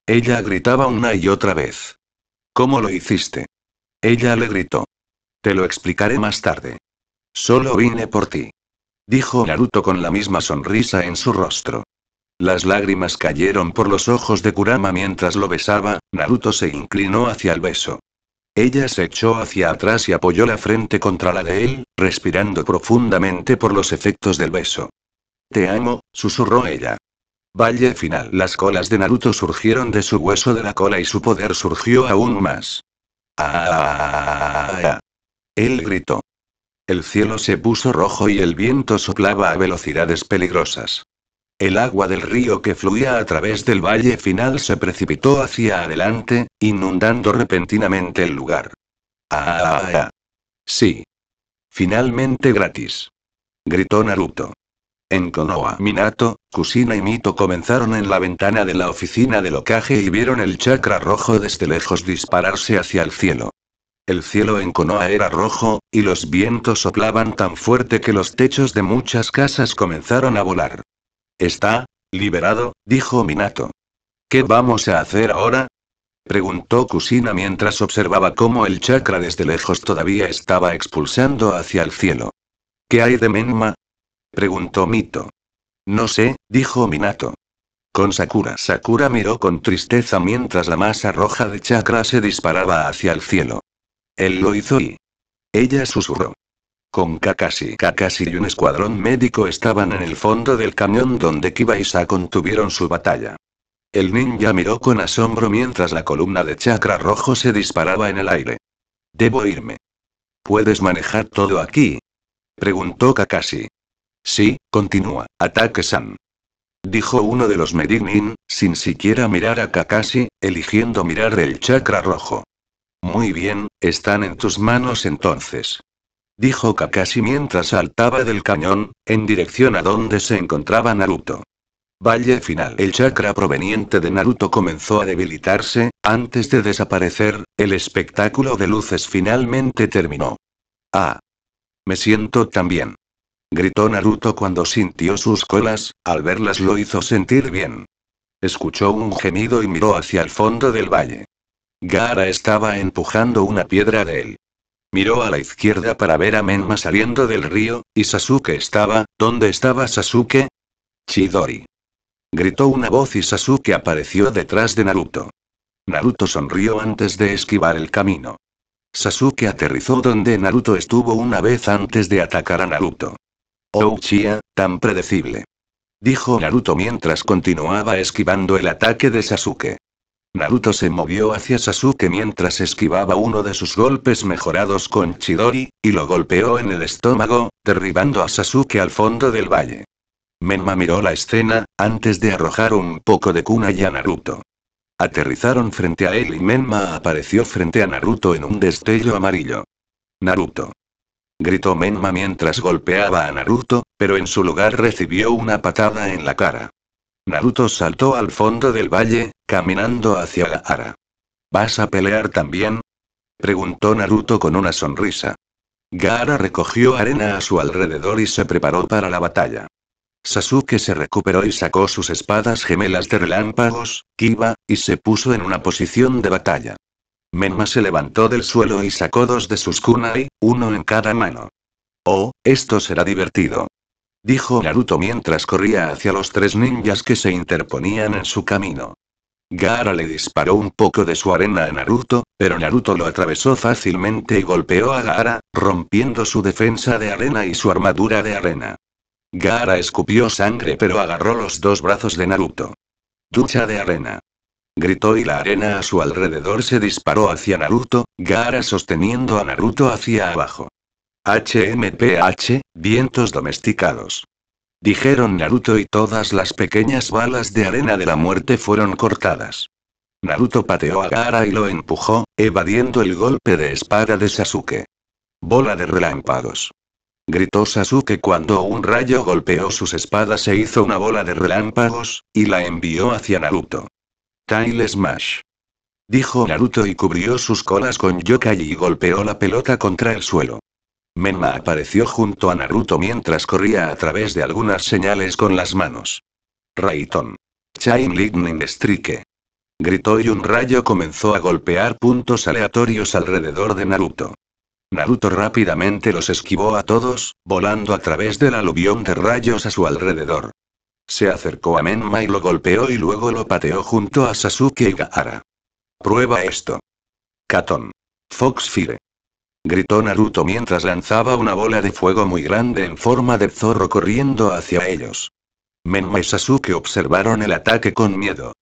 [SPEAKER 1] Ella gritaba una y otra vez. ¿Cómo lo hiciste? Ella le gritó. Te lo explicaré más tarde. Solo vine por ti. Dijo Naruto con la misma sonrisa en su rostro. Las lágrimas cayeron por los ojos de Kurama mientras lo besaba, Naruto se inclinó hacia el beso. Ella se echó hacia atrás y apoyó la frente contra la de él, respirando profundamente por los efectos del beso. Te amo, susurró ella. Valle final. Las colas de Naruto surgieron de su hueso de la cola y su poder surgió aún más. ¡Ah! Él gritó. El cielo se puso rojo y el viento soplaba a velocidades peligrosas. El agua del río que fluía a través del valle final se precipitó hacia adelante, inundando repentinamente el lugar. ¡Ah! ah, ah, ah sí. Finalmente gratis. Gritó Naruto. En Konoha, Minato, Kusina y Mito comenzaron en la ventana de la oficina del locaje y vieron el chakra rojo desde lejos dispararse hacia el cielo. El cielo en Konoha era rojo, y los vientos soplaban tan fuerte que los techos de muchas casas comenzaron a volar. Está, liberado, dijo Minato. ¿Qué vamos a hacer ahora? Preguntó Kusina mientras observaba cómo el chakra desde lejos todavía estaba expulsando hacia el cielo. ¿Qué hay de Menma? Preguntó Mito. No sé, dijo Minato. Con Sakura. Sakura miró con tristeza mientras la masa roja de chakra se disparaba hacia el cielo. Él lo hizo y... Ella susurró. Con Kakashi. Kakashi y un escuadrón médico estaban en el fondo del camión donde Kiba y Sakon tuvieron su batalla. El ninja miró con asombro mientras la columna de chakra rojo se disparaba en el aire. Debo irme. ¿Puedes manejar todo aquí? Preguntó Kakashi. Sí, continúa, ataque san Dijo uno de los Medinin, sin siquiera mirar a Kakashi, eligiendo mirar el chakra rojo. Muy bien, están en tus manos entonces dijo Kakashi mientras saltaba del cañón, en dirección a donde se encontraba Naruto. Valle final. El chakra proveniente de Naruto comenzó a debilitarse, antes de desaparecer, el espectáculo de luces finalmente terminó. Ah. Me siento tan bien. Gritó Naruto cuando sintió sus colas, al verlas lo hizo sentir bien. Escuchó un gemido y miró hacia el fondo del valle. Gara estaba empujando una piedra de él. Miró a la izquierda para ver a Menma saliendo del río, y Sasuke estaba, ¿dónde estaba Sasuke? Chidori. Gritó una voz y Sasuke apareció detrás de Naruto. Naruto sonrió antes de esquivar el camino. Sasuke aterrizó donde Naruto estuvo una vez antes de atacar a Naruto. Oh Chia, tan predecible. Dijo Naruto mientras continuaba esquivando el ataque de Sasuke. Naruto se movió hacia Sasuke mientras esquivaba uno de sus golpes mejorados con Chidori, y lo golpeó en el estómago, derribando a Sasuke al fondo del valle. Menma miró la escena, antes de arrojar un poco de kunai a Naruto. Aterrizaron frente a él y Menma apareció frente a Naruto en un destello amarillo. Naruto. Gritó Menma mientras golpeaba a Naruto, pero en su lugar recibió una patada en la cara. Naruto saltó al fondo del valle, caminando hacia Gaara. ¿Vas a pelear también? preguntó Naruto con una sonrisa. Gaara recogió arena a su alrededor y se preparó para la batalla. Sasuke se recuperó y sacó sus espadas gemelas de relámpagos, Kiba, y se puso en una posición de batalla. Menma se levantó del suelo y sacó dos de sus kunai, uno en cada mano. Oh, esto será divertido dijo Naruto mientras corría hacia los tres ninjas que se interponían en su camino. Gara le disparó un poco de su arena a Naruto, pero Naruto lo atravesó fácilmente y golpeó a Gara, rompiendo su defensa de arena y su armadura de arena. Gara escupió sangre pero agarró los dos brazos de Naruto. Ducha de arena. Gritó y la arena a su alrededor se disparó hacia Naruto, Gara sosteniendo a Naruto hacia abajo. HMPH, vientos domesticados. Dijeron Naruto y todas las pequeñas balas de arena de la muerte fueron cortadas. Naruto pateó a Gaara y lo empujó, evadiendo el golpe de espada de Sasuke. Bola de relámpagos. Gritó Sasuke cuando un rayo golpeó sus espadas e hizo una bola de relámpagos, y la envió hacia Naruto. Tail Smash. Dijo Naruto y cubrió sus colas con Yokai y golpeó la pelota contra el suelo. Menma apareció junto a Naruto mientras corría a través de algunas señales con las manos. Raiton. Chain Lightning Strike. Gritó y un rayo comenzó a golpear puntos aleatorios alrededor de Naruto. Naruto rápidamente los esquivó a todos, volando a través del aluvión de rayos a su alrededor. Se acercó a Menma y lo golpeó y luego lo pateó junto a Sasuke y Gaara. Prueba esto. Katon. Foxfire gritó Naruto mientras lanzaba una bola de fuego muy grande en forma de zorro corriendo hacia ellos. Menma y Sasuke observaron el ataque con miedo.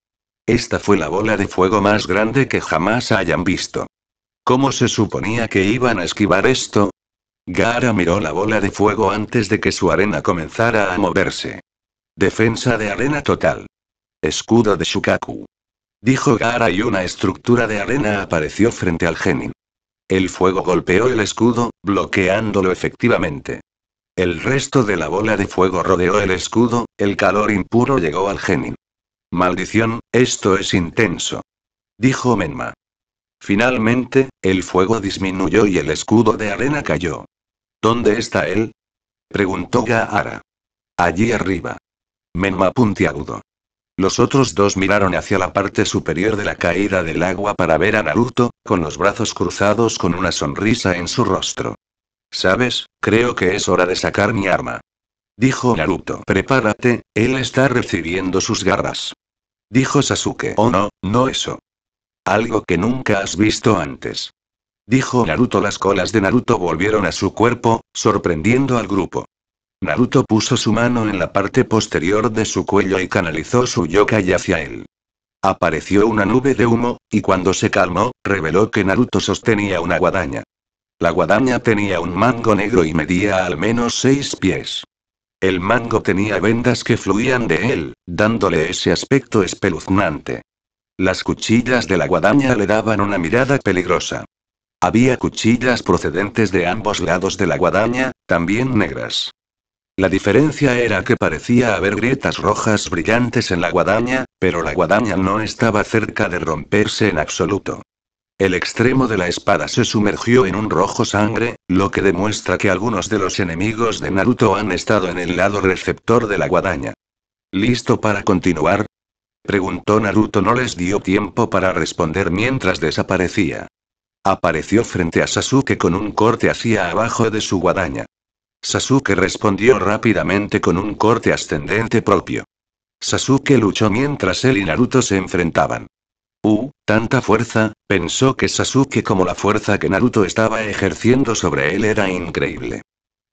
[SPEAKER 1] Esta fue la bola de fuego más grande que jamás hayan visto. ¿Cómo se suponía que iban a esquivar esto? Gara miró la bola de fuego antes de que su arena comenzara a moverse. Defensa de arena total. Escudo de Shukaku. Dijo Gara y una estructura de arena apareció frente al genin. El fuego golpeó el escudo, bloqueándolo efectivamente. El resto de la bola de fuego rodeó el escudo, el calor impuro llegó al genin. Maldición, esto es intenso. Dijo Menma. Finalmente, el fuego disminuyó y el escudo de arena cayó. ¿Dónde está él? Preguntó Gaara. Allí arriba. Menma puntiagudo. Los otros dos miraron hacia la parte superior de la caída del agua para ver a Naruto, con los brazos cruzados con una sonrisa en su rostro. ¿Sabes? Creo que es hora de sacar mi arma. Dijo Naruto. Prepárate, él está recibiendo sus garras. Dijo Sasuke. Oh no, no eso. Algo que nunca has visto antes. Dijo Naruto. Las colas de Naruto volvieron a su cuerpo, sorprendiendo al grupo. Naruto puso su mano en la parte posterior de su cuello y canalizó su yokai hacia él. Apareció una nube de humo, y cuando se calmó, reveló que Naruto sostenía una guadaña. La guadaña tenía un mango negro y medía al menos seis pies. El mango tenía vendas que fluían de él, dándole ese aspecto espeluznante. Las cuchillas de la guadaña le daban una mirada peligrosa. Había cuchillas procedentes de ambos lados de la guadaña, también negras. La diferencia era que parecía haber grietas rojas brillantes en la guadaña, pero la guadaña no estaba cerca de romperse en absoluto. El extremo de la espada se sumergió en un rojo sangre, lo que demuestra que algunos de los enemigos de Naruto han estado en el lado receptor de la guadaña. ¿Listo para continuar? Preguntó Naruto no les dio tiempo para responder mientras desaparecía. Apareció frente a Sasuke con un corte hacia abajo de su guadaña. Sasuke respondió rápidamente con un corte ascendente propio. Sasuke luchó mientras él y Naruto se enfrentaban. U, uh, tanta fuerza, pensó que Sasuke como la fuerza que Naruto estaba ejerciendo sobre él era increíble.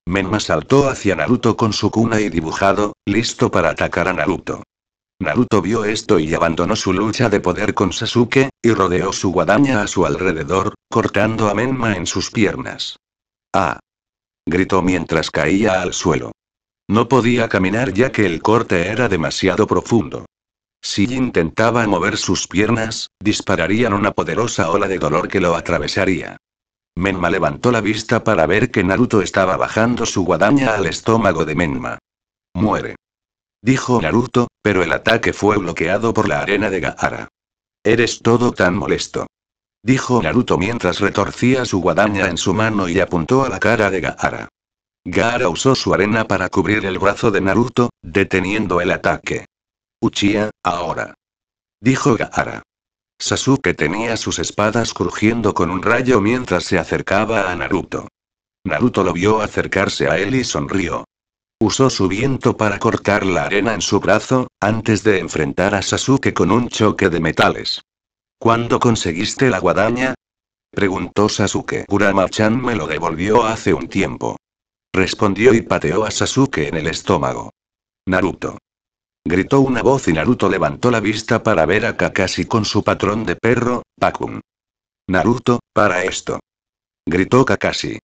[SPEAKER 1] Menma saltó hacia Naruto con su cuna y dibujado, listo para atacar a Naruto. Naruto vio esto y abandonó su lucha de poder con Sasuke, y rodeó su guadaña a su alrededor, cortando a Menma en sus piernas. Ah, gritó mientras caía al suelo. No podía caminar ya que el corte era demasiado profundo. Si intentaba mover sus piernas, dispararían una poderosa ola de dolor que lo atravesaría. Menma levantó la vista para ver que Naruto estaba bajando su guadaña al estómago de Menma. Muere. Dijo Naruto, pero el ataque fue bloqueado por la arena de Gaara. Eres todo tan molesto dijo Naruto mientras retorcía su guadaña en su mano y apuntó a la cara de Gaara. Gaara usó su arena para cubrir el brazo de Naruto, deteniendo el ataque. Uchiha, ahora. Dijo Gaara. Sasuke tenía sus espadas crujiendo con un rayo mientras se acercaba a Naruto. Naruto lo vio acercarse a él y sonrió. Usó su viento para cortar la arena en su brazo, antes de enfrentar a Sasuke con un choque de metales. ¿Cuándo conseguiste la guadaña? Preguntó Sasuke. Kurama-chan me lo devolvió hace un tiempo. Respondió y pateó a Sasuke en el estómago. Naruto. Gritó una voz y Naruto levantó la vista para ver a Kakashi con su patrón de perro, Pakun. Naruto, para esto. Gritó Kakashi.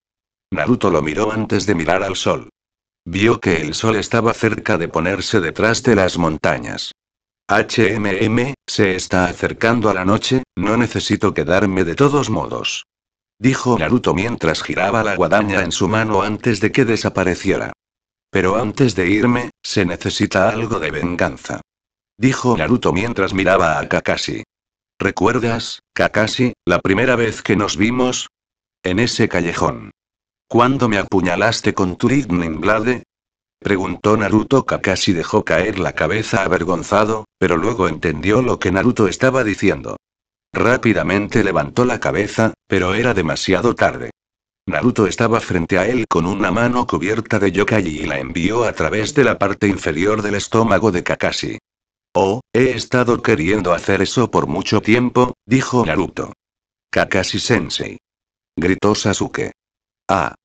[SPEAKER 1] Naruto lo miró antes de mirar al sol. Vio que el sol estaba cerca de ponerse detrás de las montañas. HMM, se está acercando a la noche, no necesito quedarme de todos modos. Dijo Naruto mientras giraba la guadaña en su mano antes de que desapareciera. Pero antes de irme, se necesita algo de venganza. Dijo Naruto mientras miraba a Kakashi. ¿Recuerdas, Kakashi, la primera vez que nos vimos? En ese callejón. Cuando me apuñalaste con tu Lightning Preguntó Naruto Kakashi dejó caer la cabeza avergonzado, pero luego entendió lo que Naruto estaba diciendo. Rápidamente levantó la cabeza, pero era demasiado tarde. Naruto estaba frente a él con una mano cubierta de yokai y la envió a través de la parte inferior del estómago de Kakashi. Oh, he estado queriendo hacer eso por mucho tiempo, dijo Naruto. Kakashi Sensei. Gritó Sasuke. Ah,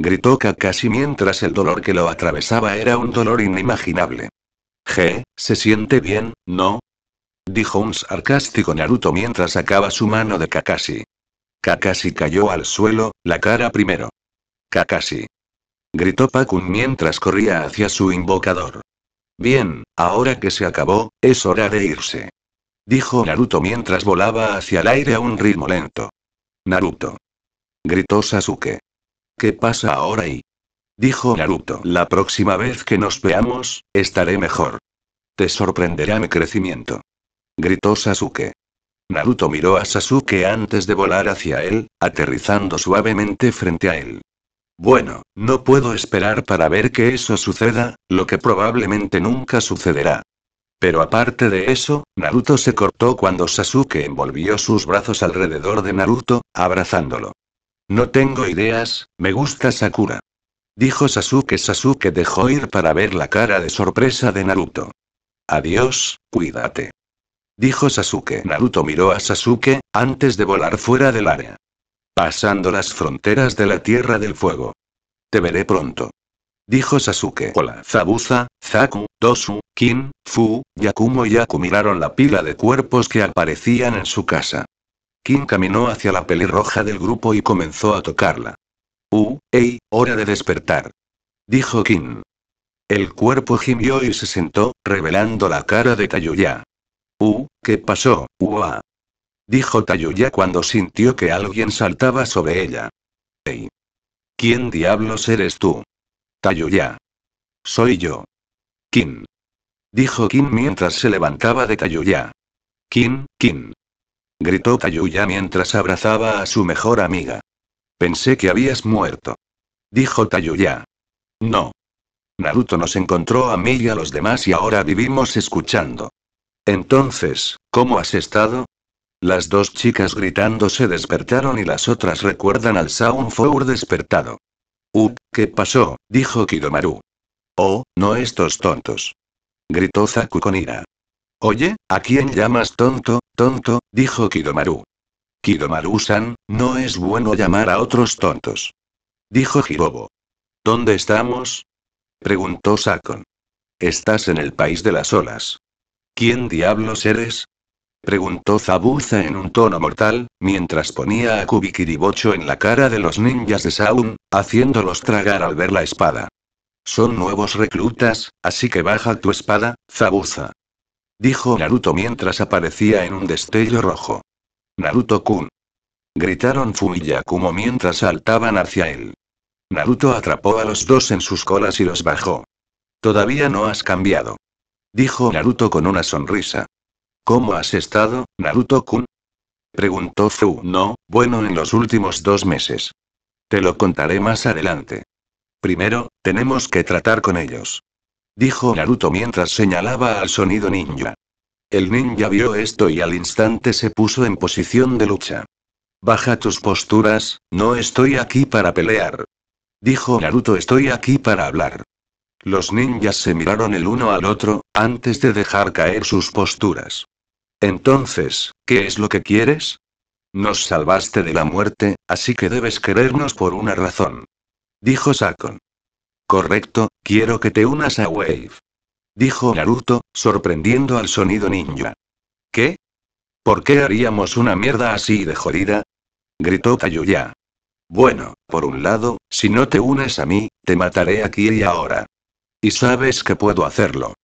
[SPEAKER 1] gritó Kakashi mientras el dolor que lo atravesaba era un dolor inimaginable. G, se siente bien, ¿no? Dijo un sarcástico Naruto mientras sacaba su mano de Kakashi. Kakashi cayó al suelo, la cara primero. Kakashi. Gritó Pakun mientras corría hacia su invocador. Bien, ahora que se acabó, es hora de irse. Dijo Naruto mientras volaba hacia el aire a un ritmo lento. Naruto. Gritó Sasuke. ¿Qué pasa ahora y? Dijo Naruto. La próxima vez que nos veamos, estaré mejor. Te sorprenderá mi crecimiento. Gritó Sasuke. Naruto miró a Sasuke antes de volar hacia él, aterrizando suavemente frente a él. Bueno, no puedo esperar para ver que eso suceda, lo que probablemente nunca sucederá. Pero aparte de eso, Naruto se cortó cuando Sasuke envolvió sus brazos alrededor de Naruto, abrazándolo. No tengo ideas, me gusta Sakura. Dijo Sasuke. Sasuke dejó ir para ver la cara de sorpresa de Naruto. Adiós, cuídate. Dijo Sasuke. Naruto miró a Sasuke, antes de volar fuera del área. Pasando las fronteras de la Tierra del Fuego. Te veré pronto. Dijo Sasuke. Hola. Zabuza, Zaku, Dosu, Kin, Fu, Yakumo y Yaku miraron la pila de cuerpos que aparecían en su casa. Kim caminó hacia la pelirroja del grupo y comenzó a tocarla. Uh, ey, hora de despertar. Dijo Kim. El cuerpo gimió y se sentó, revelando la cara de Tayuya. Uh, ¿qué pasó, Ua? Dijo Tayuya cuando sintió que alguien saltaba sobre ella. ¡Ey! ¿Quién diablos eres tú? Tayuya. Soy yo. Kim. Dijo Kim mientras se levantaba de Tayuya. Kim, Kim gritó Tayuya mientras abrazaba a su mejor amiga. Pensé que habías muerto. Dijo Tayuya. No. Naruto nos encontró a mí y a los demás y ahora vivimos escuchando. Entonces, ¿cómo has estado? Las dos chicas gritando se despertaron y las otras recuerdan al Four despertado. Uh, ¿qué pasó? dijo Kidomaru. Oh, no estos tontos. Gritó Zaku con ira. Oye, ¿a quién llamas tonto, tonto? dijo Kidomaru. Kidomaru-san, no es bueno llamar a otros tontos. Dijo Jirobo. ¿Dónde estamos? preguntó Sakon. Estás en el país de las olas. ¿Quién diablos eres? preguntó Zabuza en un tono mortal, mientras ponía a Kubikiribocho en la cara de los ninjas de Saun, haciéndolos tragar al ver la espada. Son nuevos reclutas, así que baja tu espada, Zabuza dijo Naruto mientras aparecía en un destello rojo. Naruto-kun. Gritaron Fu y Yakumo mientras saltaban hacia él. Naruto atrapó a los dos en sus colas y los bajó. Todavía no has cambiado. Dijo Naruto con una sonrisa. ¿Cómo has estado, Naruto-kun? Preguntó Fu. No, bueno, en los últimos dos meses. Te lo contaré más adelante. Primero, tenemos que tratar con ellos dijo Naruto mientras señalaba al sonido ninja. El ninja vio esto y al instante se puso en posición de lucha. Baja tus posturas, no estoy aquí para pelear. Dijo Naruto, estoy aquí para hablar. Los ninjas se miraron el uno al otro, antes de dejar caer sus posturas. Entonces, ¿qué es lo que quieres? Nos salvaste de la muerte, así que debes querernos por una razón. Dijo Sakon. Correcto, quiero que te unas a Wave. Dijo Naruto, sorprendiendo al sonido ninja. ¿Qué? ¿Por qué haríamos una mierda así de jodida? Gritó Kayuya. Bueno, por un lado, si no te unes a mí, te mataré aquí y ahora. Y sabes que puedo hacerlo.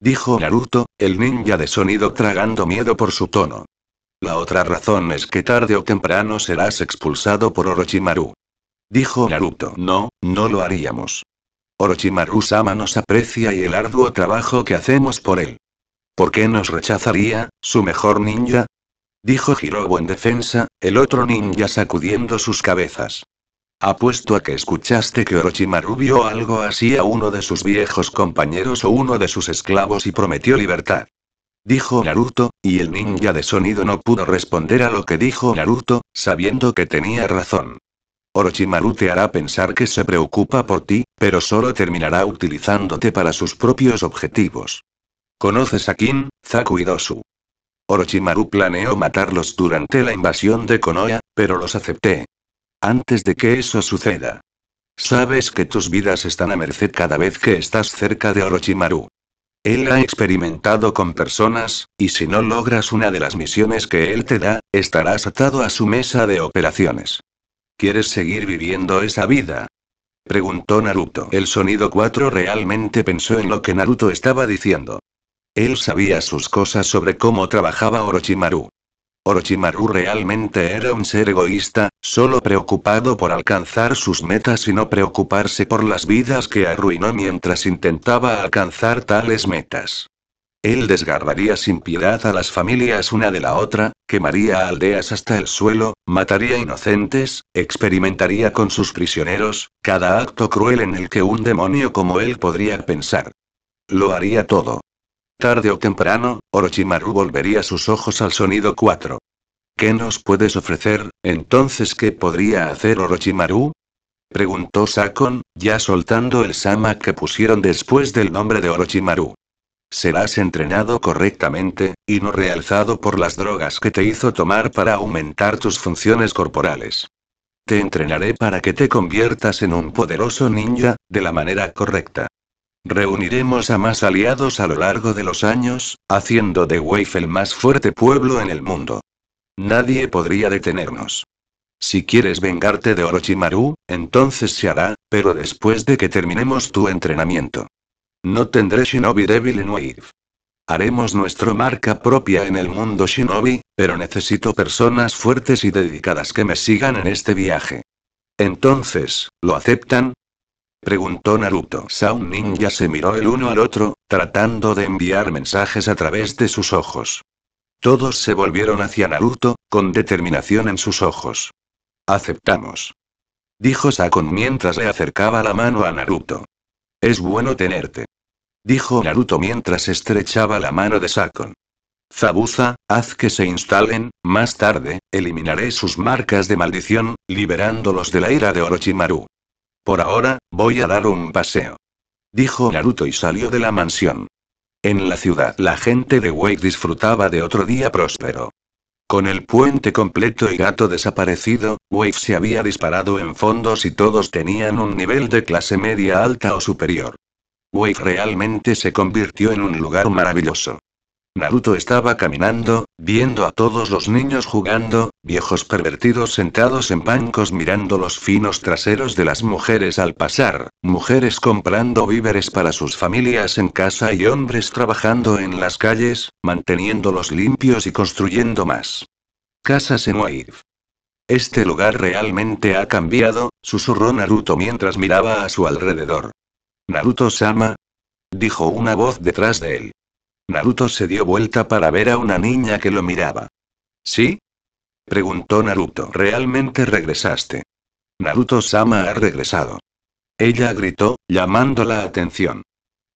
[SPEAKER 1] Dijo Naruto, el ninja de sonido tragando miedo por su tono. La otra razón es que tarde o temprano serás expulsado por Orochimaru. Dijo Naruto. No, no lo haríamos. Orochimaru-sama nos aprecia y el arduo trabajo que hacemos por él. ¿Por qué nos rechazaría, su mejor ninja? Dijo Hirobo en defensa, el otro ninja sacudiendo sus cabezas. Apuesto a que escuchaste que Orochimaru vio algo así a uno de sus viejos compañeros o uno de sus esclavos y prometió libertad. Dijo Naruto, y el ninja de sonido no pudo responder a lo que dijo Naruto, sabiendo que tenía razón. Orochimaru te hará pensar que se preocupa por ti, pero solo terminará utilizándote para sus propios objetivos. Conoces a Kim, Zaku y Dosu. Orochimaru planeó matarlos durante la invasión de Konoha, pero los acepté. Antes de que eso suceda. Sabes que tus vidas están a merced cada vez que estás cerca de Orochimaru. Él ha experimentado con personas, y si no logras una de las misiones que él te da, estarás atado a su mesa de operaciones. ¿Quieres seguir viviendo esa vida? Preguntó Naruto. El sonido 4 realmente pensó en lo que Naruto estaba diciendo. Él sabía sus cosas sobre cómo trabajaba Orochimaru. Orochimaru realmente era un ser egoísta, solo preocupado por alcanzar sus metas y no preocuparse por las vidas que arruinó mientras intentaba alcanzar tales metas. Él desgarraría sin piedad a las familias una de la otra, quemaría aldeas hasta el suelo, mataría inocentes, experimentaría con sus prisioneros, cada acto cruel en el que un demonio como él podría pensar. Lo haría todo. Tarde o temprano, Orochimaru volvería sus ojos al sonido 4. ¿Qué nos puedes ofrecer, entonces qué podría hacer Orochimaru? Preguntó Sakon, ya soltando el sama que pusieron después del nombre de Orochimaru. Serás entrenado correctamente, y no realzado por las drogas que te hizo tomar para aumentar tus funciones corporales. Te entrenaré para que te conviertas en un poderoso ninja, de la manera correcta. Reuniremos a más aliados a lo largo de los años, haciendo de Wave el más fuerte pueblo en el mundo. Nadie podría detenernos. Si quieres vengarte de Orochimaru, entonces se hará, pero después de que terminemos tu entrenamiento. No tendré Shinobi débil en Wave. Haremos nuestra marca propia en el mundo Shinobi, pero necesito personas fuertes y dedicadas que me sigan en este viaje. Entonces, ¿lo aceptan? Preguntó Naruto. Sound Ninja se miró el uno al otro, tratando de enviar mensajes a través de sus ojos. Todos se volvieron hacia Naruto, con determinación en sus ojos. Aceptamos. Dijo Sakon mientras le acercaba la mano a Naruto. Es bueno tenerte dijo Naruto mientras estrechaba la mano de Sakon. Zabuza, haz que se instalen, más tarde, eliminaré sus marcas de maldición, liberándolos de la ira de Orochimaru. Por ahora, voy a dar un paseo. Dijo Naruto y salió de la mansión. En la ciudad la gente de Wake disfrutaba de otro día próspero. Con el puente completo y gato desaparecido, Wave se había disparado en fondos y todos tenían un nivel de clase media alta o superior. Wave realmente se convirtió en un lugar maravilloso. Naruto estaba caminando, viendo a todos los niños jugando, viejos pervertidos sentados en bancos mirando los finos traseros de las mujeres al pasar, mujeres comprando víveres para sus familias en casa y hombres trabajando en las calles, manteniéndolos limpios y construyendo más. Casas en Wave. Este lugar realmente ha cambiado, susurró Naruto mientras miraba a su alrededor. Naruto-sama. Dijo una voz detrás de él. Naruto se dio vuelta para ver a una niña que lo miraba. ¿Sí? Preguntó Naruto. ¿Realmente regresaste? Naruto-sama ha regresado. Ella gritó, llamando la atención.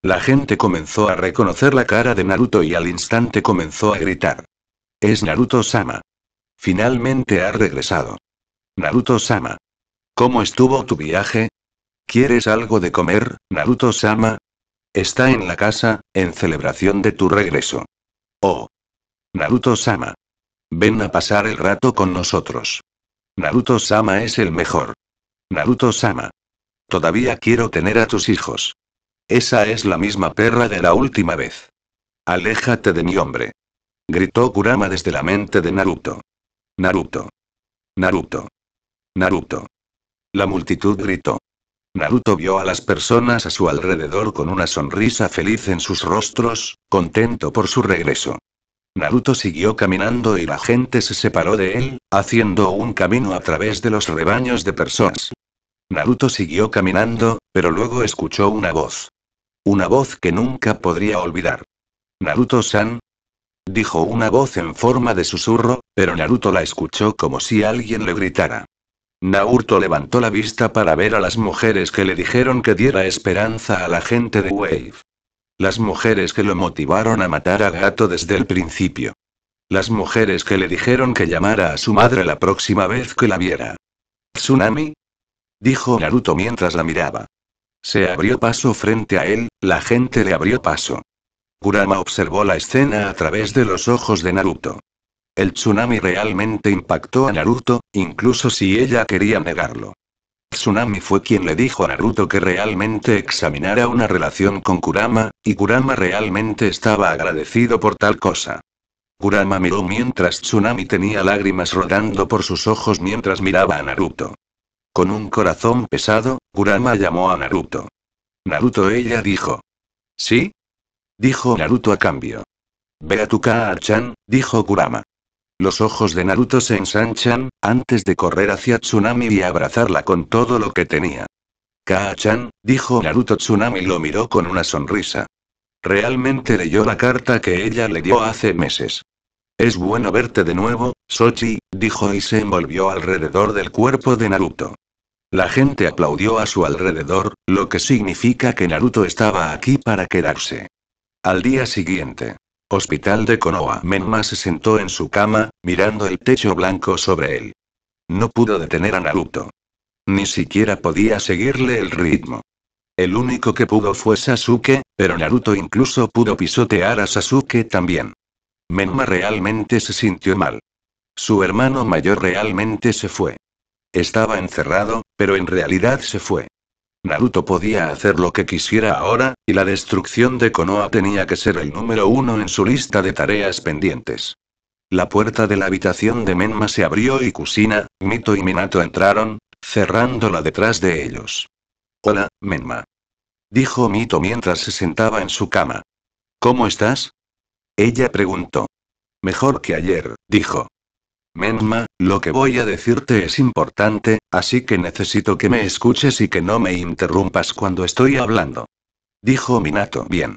[SPEAKER 1] La gente comenzó a reconocer la cara de Naruto y al instante comenzó a gritar. Es Naruto-sama. Finalmente ha regresado. Naruto-sama. ¿Cómo estuvo tu viaje? ¿Quieres algo de comer, Naruto-sama? Está en la casa, en celebración de tu regreso. Oh. Naruto-sama. Ven a pasar el rato con nosotros. Naruto-sama es el mejor. Naruto-sama. Todavía quiero tener a tus hijos. Esa es la misma perra de la última vez. Aléjate de mi hombre. Gritó Kurama desde la mente de Naruto. Naruto. Naruto. Naruto. La multitud gritó. Naruto vio a las personas a su alrededor con una sonrisa feliz en sus rostros, contento por su regreso. Naruto siguió caminando y la gente se separó de él, haciendo un camino a través de los rebaños de personas. Naruto siguió caminando, pero luego escuchó una voz. Una voz que nunca podría olvidar. Naruto-san. Dijo una voz en forma de susurro, pero Naruto la escuchó como si alguien le gritara. Naruto levantó la vista para ver a las mujeres que le dijeron que diera esperanza a la gente de Wave. Las mujeres que lo motivaron a matar a Gato desde el principio. Las mujeres que le dijeron que llamara a su madre la próxima vez que la viera. ¿Tsunami? Dijo Naruto mientras la miraba. Se abrió paso frente a él, la gente le abrió paso. Kurama observó la escena a través de los ojos de Naruto. El tsunami realmente impactó a Naruto, incluso si ella quería negarlo. Tsunami fue quien le dijo a Naruto que realmente examinara una relación con Kurama, y Kurama realmente estaba agradecido por tal cosa. Kurama miró mientras Tsunami tenía lágrimas rodando por sus ojos mientras miraba a Naruto. Con un corazón pesado, Kurama llamó a Naruto. Naruto ella dijo. ¿Sí? Dijo Naruto a cambio. Ve a tu Kaa-chan, dijo Kurama. Los ojos de Naruto se ensanchan, antes de correr hacia Tsunami y abrazarla con todo lo que tenía. ka chan dijo Naruto Tsunami lo miró con una sonrisa. Realmente leyó la carta que ella le dio hace meses. Es bueno verte de nuevo, Sochi, dijo y se envolvió alrededor del cuerpo de Naruto. La gente aplaudió a su alrededor, lo que significa que Naruto estaba aquí para quedarse. Al día siguiente. Hospital de Konoha. Menma se sentó en su cama, mirando el techo blanco sobre él. No pudo detener a Naruto. Ni siquiera podía seguirle el ritmo. El único que pudo fue Sasuke, pero Naruto incluso pudo pisotear a Sasuke también. Menma realmente se sintió mal. Su hermano mayor realmente se fue. Estaba encerrado, pero en realidad se fue. Naruto podía hacer lo que quisiera ahora, y la destrucción de Konoha tenía que ser el número uno en su lista de tareas pendientes. La puerta de la habitación de Menma se abrió y Kusina, Mito y Minato entraron, cerrándola detrás de ellos. Hola, Menma. Dijo Mito mientras se sentaba en su cama. ¿Cómo estás? Ella preguntó. Mejor que ayer, dijo. Menma, lo que voy a decirte es importante, así que necesito que me escuches y que no me interrumpas cuando estoy hablando. Dijo Minato bien.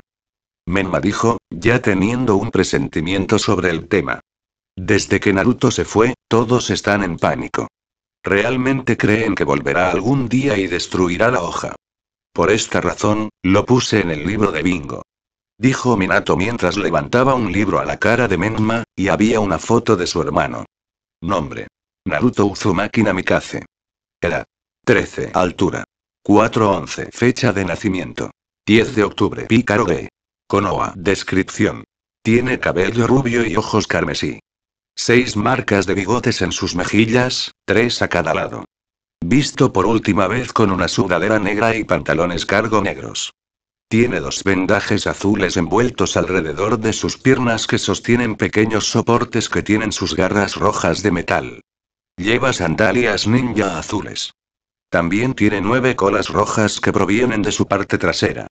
[SPEAKER 1] Menma dijo, ya teniendo un presentimiento sobre el tema. Desde que Naruto se fue, todos están en pánico. Realmente creen que volverá algún día y destruirá la hoja. Por esta razón, lo puse en el libro de Bingo. Dijo Minato mientras levantaba un libro a la cara de Menma, y había una foto de su hermano. Nombre. Naruto Uzumaki Namikaze. Edad. 13. Altura. 411. Fecha de nacimiento. 10 de octubre. Pícaro de. KONOA. Descripción. Tiene cabello rubio y ojos carmesí. 6 marcas de bigotes en sus mejillas, 3 a cada lado. Visto por última vez con una sudadera negra y pantalones cargo negros. Tiene dos vendajes azules envueltos alrededor de sus piernas que sostienen pequeños soportes que tienen sus garras rojas de metal. Lleva sandalias ninja azules. También tiene nueve colas rojas que provienen de su parte trasera.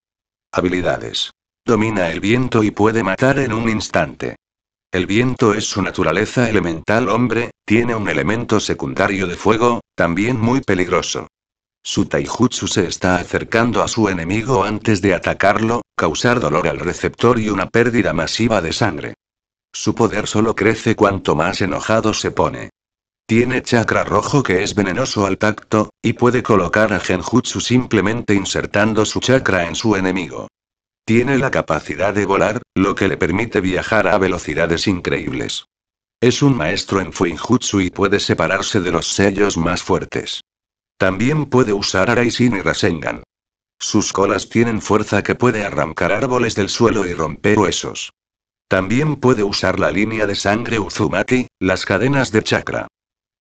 [SPEAKER 1] Habilidades. Domina el viento y puede matar en un instante. El viento es su naturaleza elemental hombre, tiene un elemento secundario de fuego, también muy peligroso. Su taijutsu se está acercando a su enemigo antes de atacarlo, causar dolor al receptor y una pérdida masiva de sangre. Su poder solo crece cuanto más enojado se pone. Tiene chakra rojo que es venenoso al tacto, y puede colocar a genjutsu simplemente insertando su chakra en su enemigo. Tiene la capacidad de volar, lo que le permite viajar a velocidades increíbles. Es un maestro en fuinjutsu y puede separarse de los sellos más fuertes. También puede usar Araisin y Rasengan. Sus colas tienen fuerza que puede arrancar árboles del suelo y romper huesos. También puede usar la línea de sangre Uzumaki, las cadenas de chakra.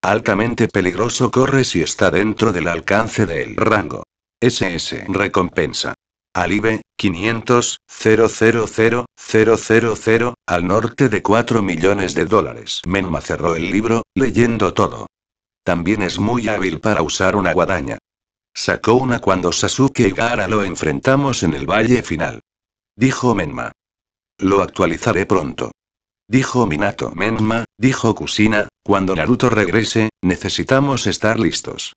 [SPEAKER 1] Altamente peligroso corre si está dentro del alcance del rango. SS recompensa. Alibe, 500, 000, 000, al norte de 4 millones de dólares. Menma cerró el libro, leyendo todo. También es muy hábil para usar una guadaña. Sacó una cuando Sasuke y Gara lo enfrentamos en el valle final. Dijo Menma. Lo actualizaré pronto. Dijo Minato Menma, dijo Kusina, cuando Naruto regrese, necesitamos estar listos.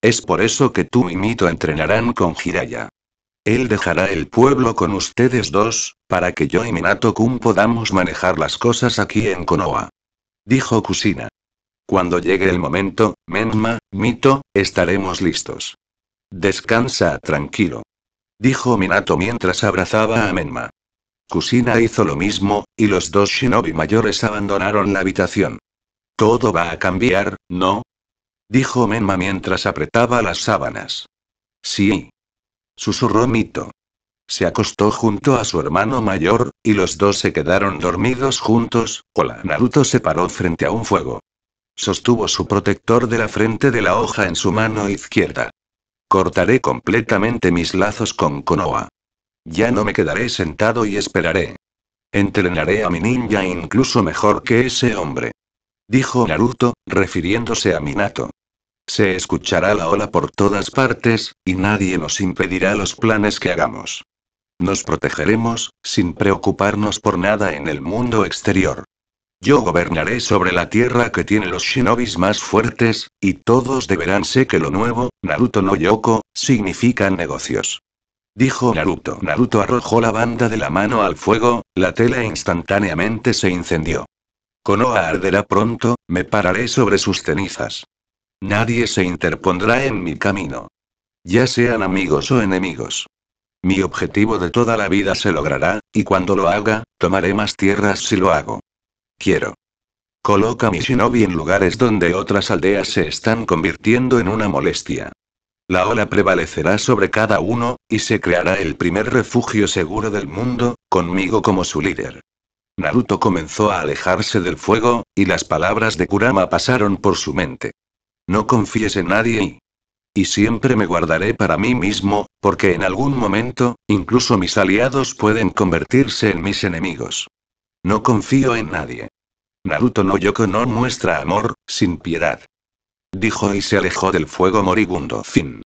[SPEAKER 1] Es por eso que tú y Mito entrenarán con Jiraya. Él dejará el pueblo con ustedes dos, para que yo y Minato Kun podamos manejar las cosas aquí en Konoha. Dijo Kusina. Cuando llegue el momento, Menma, Mito, estaremos listos. Descansa tranquilo. Dijo Minato mientras abrazaba a Menma. Kusina hizo lo mismo, y los dos shinobi mayores abandonaron la habitación. Todo va a cambiar, ¿no? Dijo Menma mientras apretaba las sábanas. Sí. Susurró Mito. Se acostó junto a su hermano mayor, y los dos se quedaron dormidos juntos, la Naruto se paró frente a un fuego. Sostuvo su protector de la frente de la hoja en su mano izquierda. Cortaré completamente mis lazos con Konoa. Ya no me quedaré sentado y esperaré. Entrenaré a mi ninja incluso mejor que ese hombre. Dijo Naruto, refiriéndose a Minato. Se escuchará la ola por todas partes, y nadie nos impedirá los planes que hagamos. Nos protegeremos, sin preocuparnos por nada en el mundo exterior. Yo gobernaré sobre la tierra que tiene los shinobis más fuertes, y todos deberán sé que lo nuevo, Naruto no Yoko, significa negocios. Dijo Naruto. Naruto arrojó la banda de la mano al fuego, la tela instantáneamente se incendió. Konoha arderá pronto, me pararé sobre sus cenizas. Nadie se interpondrá en mi camino. Ya sean amigos o enemigos. Mi objetivo de toda la vida se logrará, y cuando lo haga, tomaré más tierras si lo hago. Quiero. Coloca mi shinobi en lugares donde otras aldeas se están convirtiendo en una molestia. La ola prevalecerá sobre cada uno, y se creará el primer refugio seguro del mundo, conmigo como su líder. Naruto comenzó a alejarse del fuego, y las palabras de Kurama pasaron por su mente. No confíes en nadie Y siempre me guardaré para mí mismo, porque en algún momento, incluso mis aliados pueden convertirse en mis enemigos. No confío en nadie. Naruto no Yoko no muestra amor, sin piedad. Dijo y se alejó del fuego moribundo. Fin.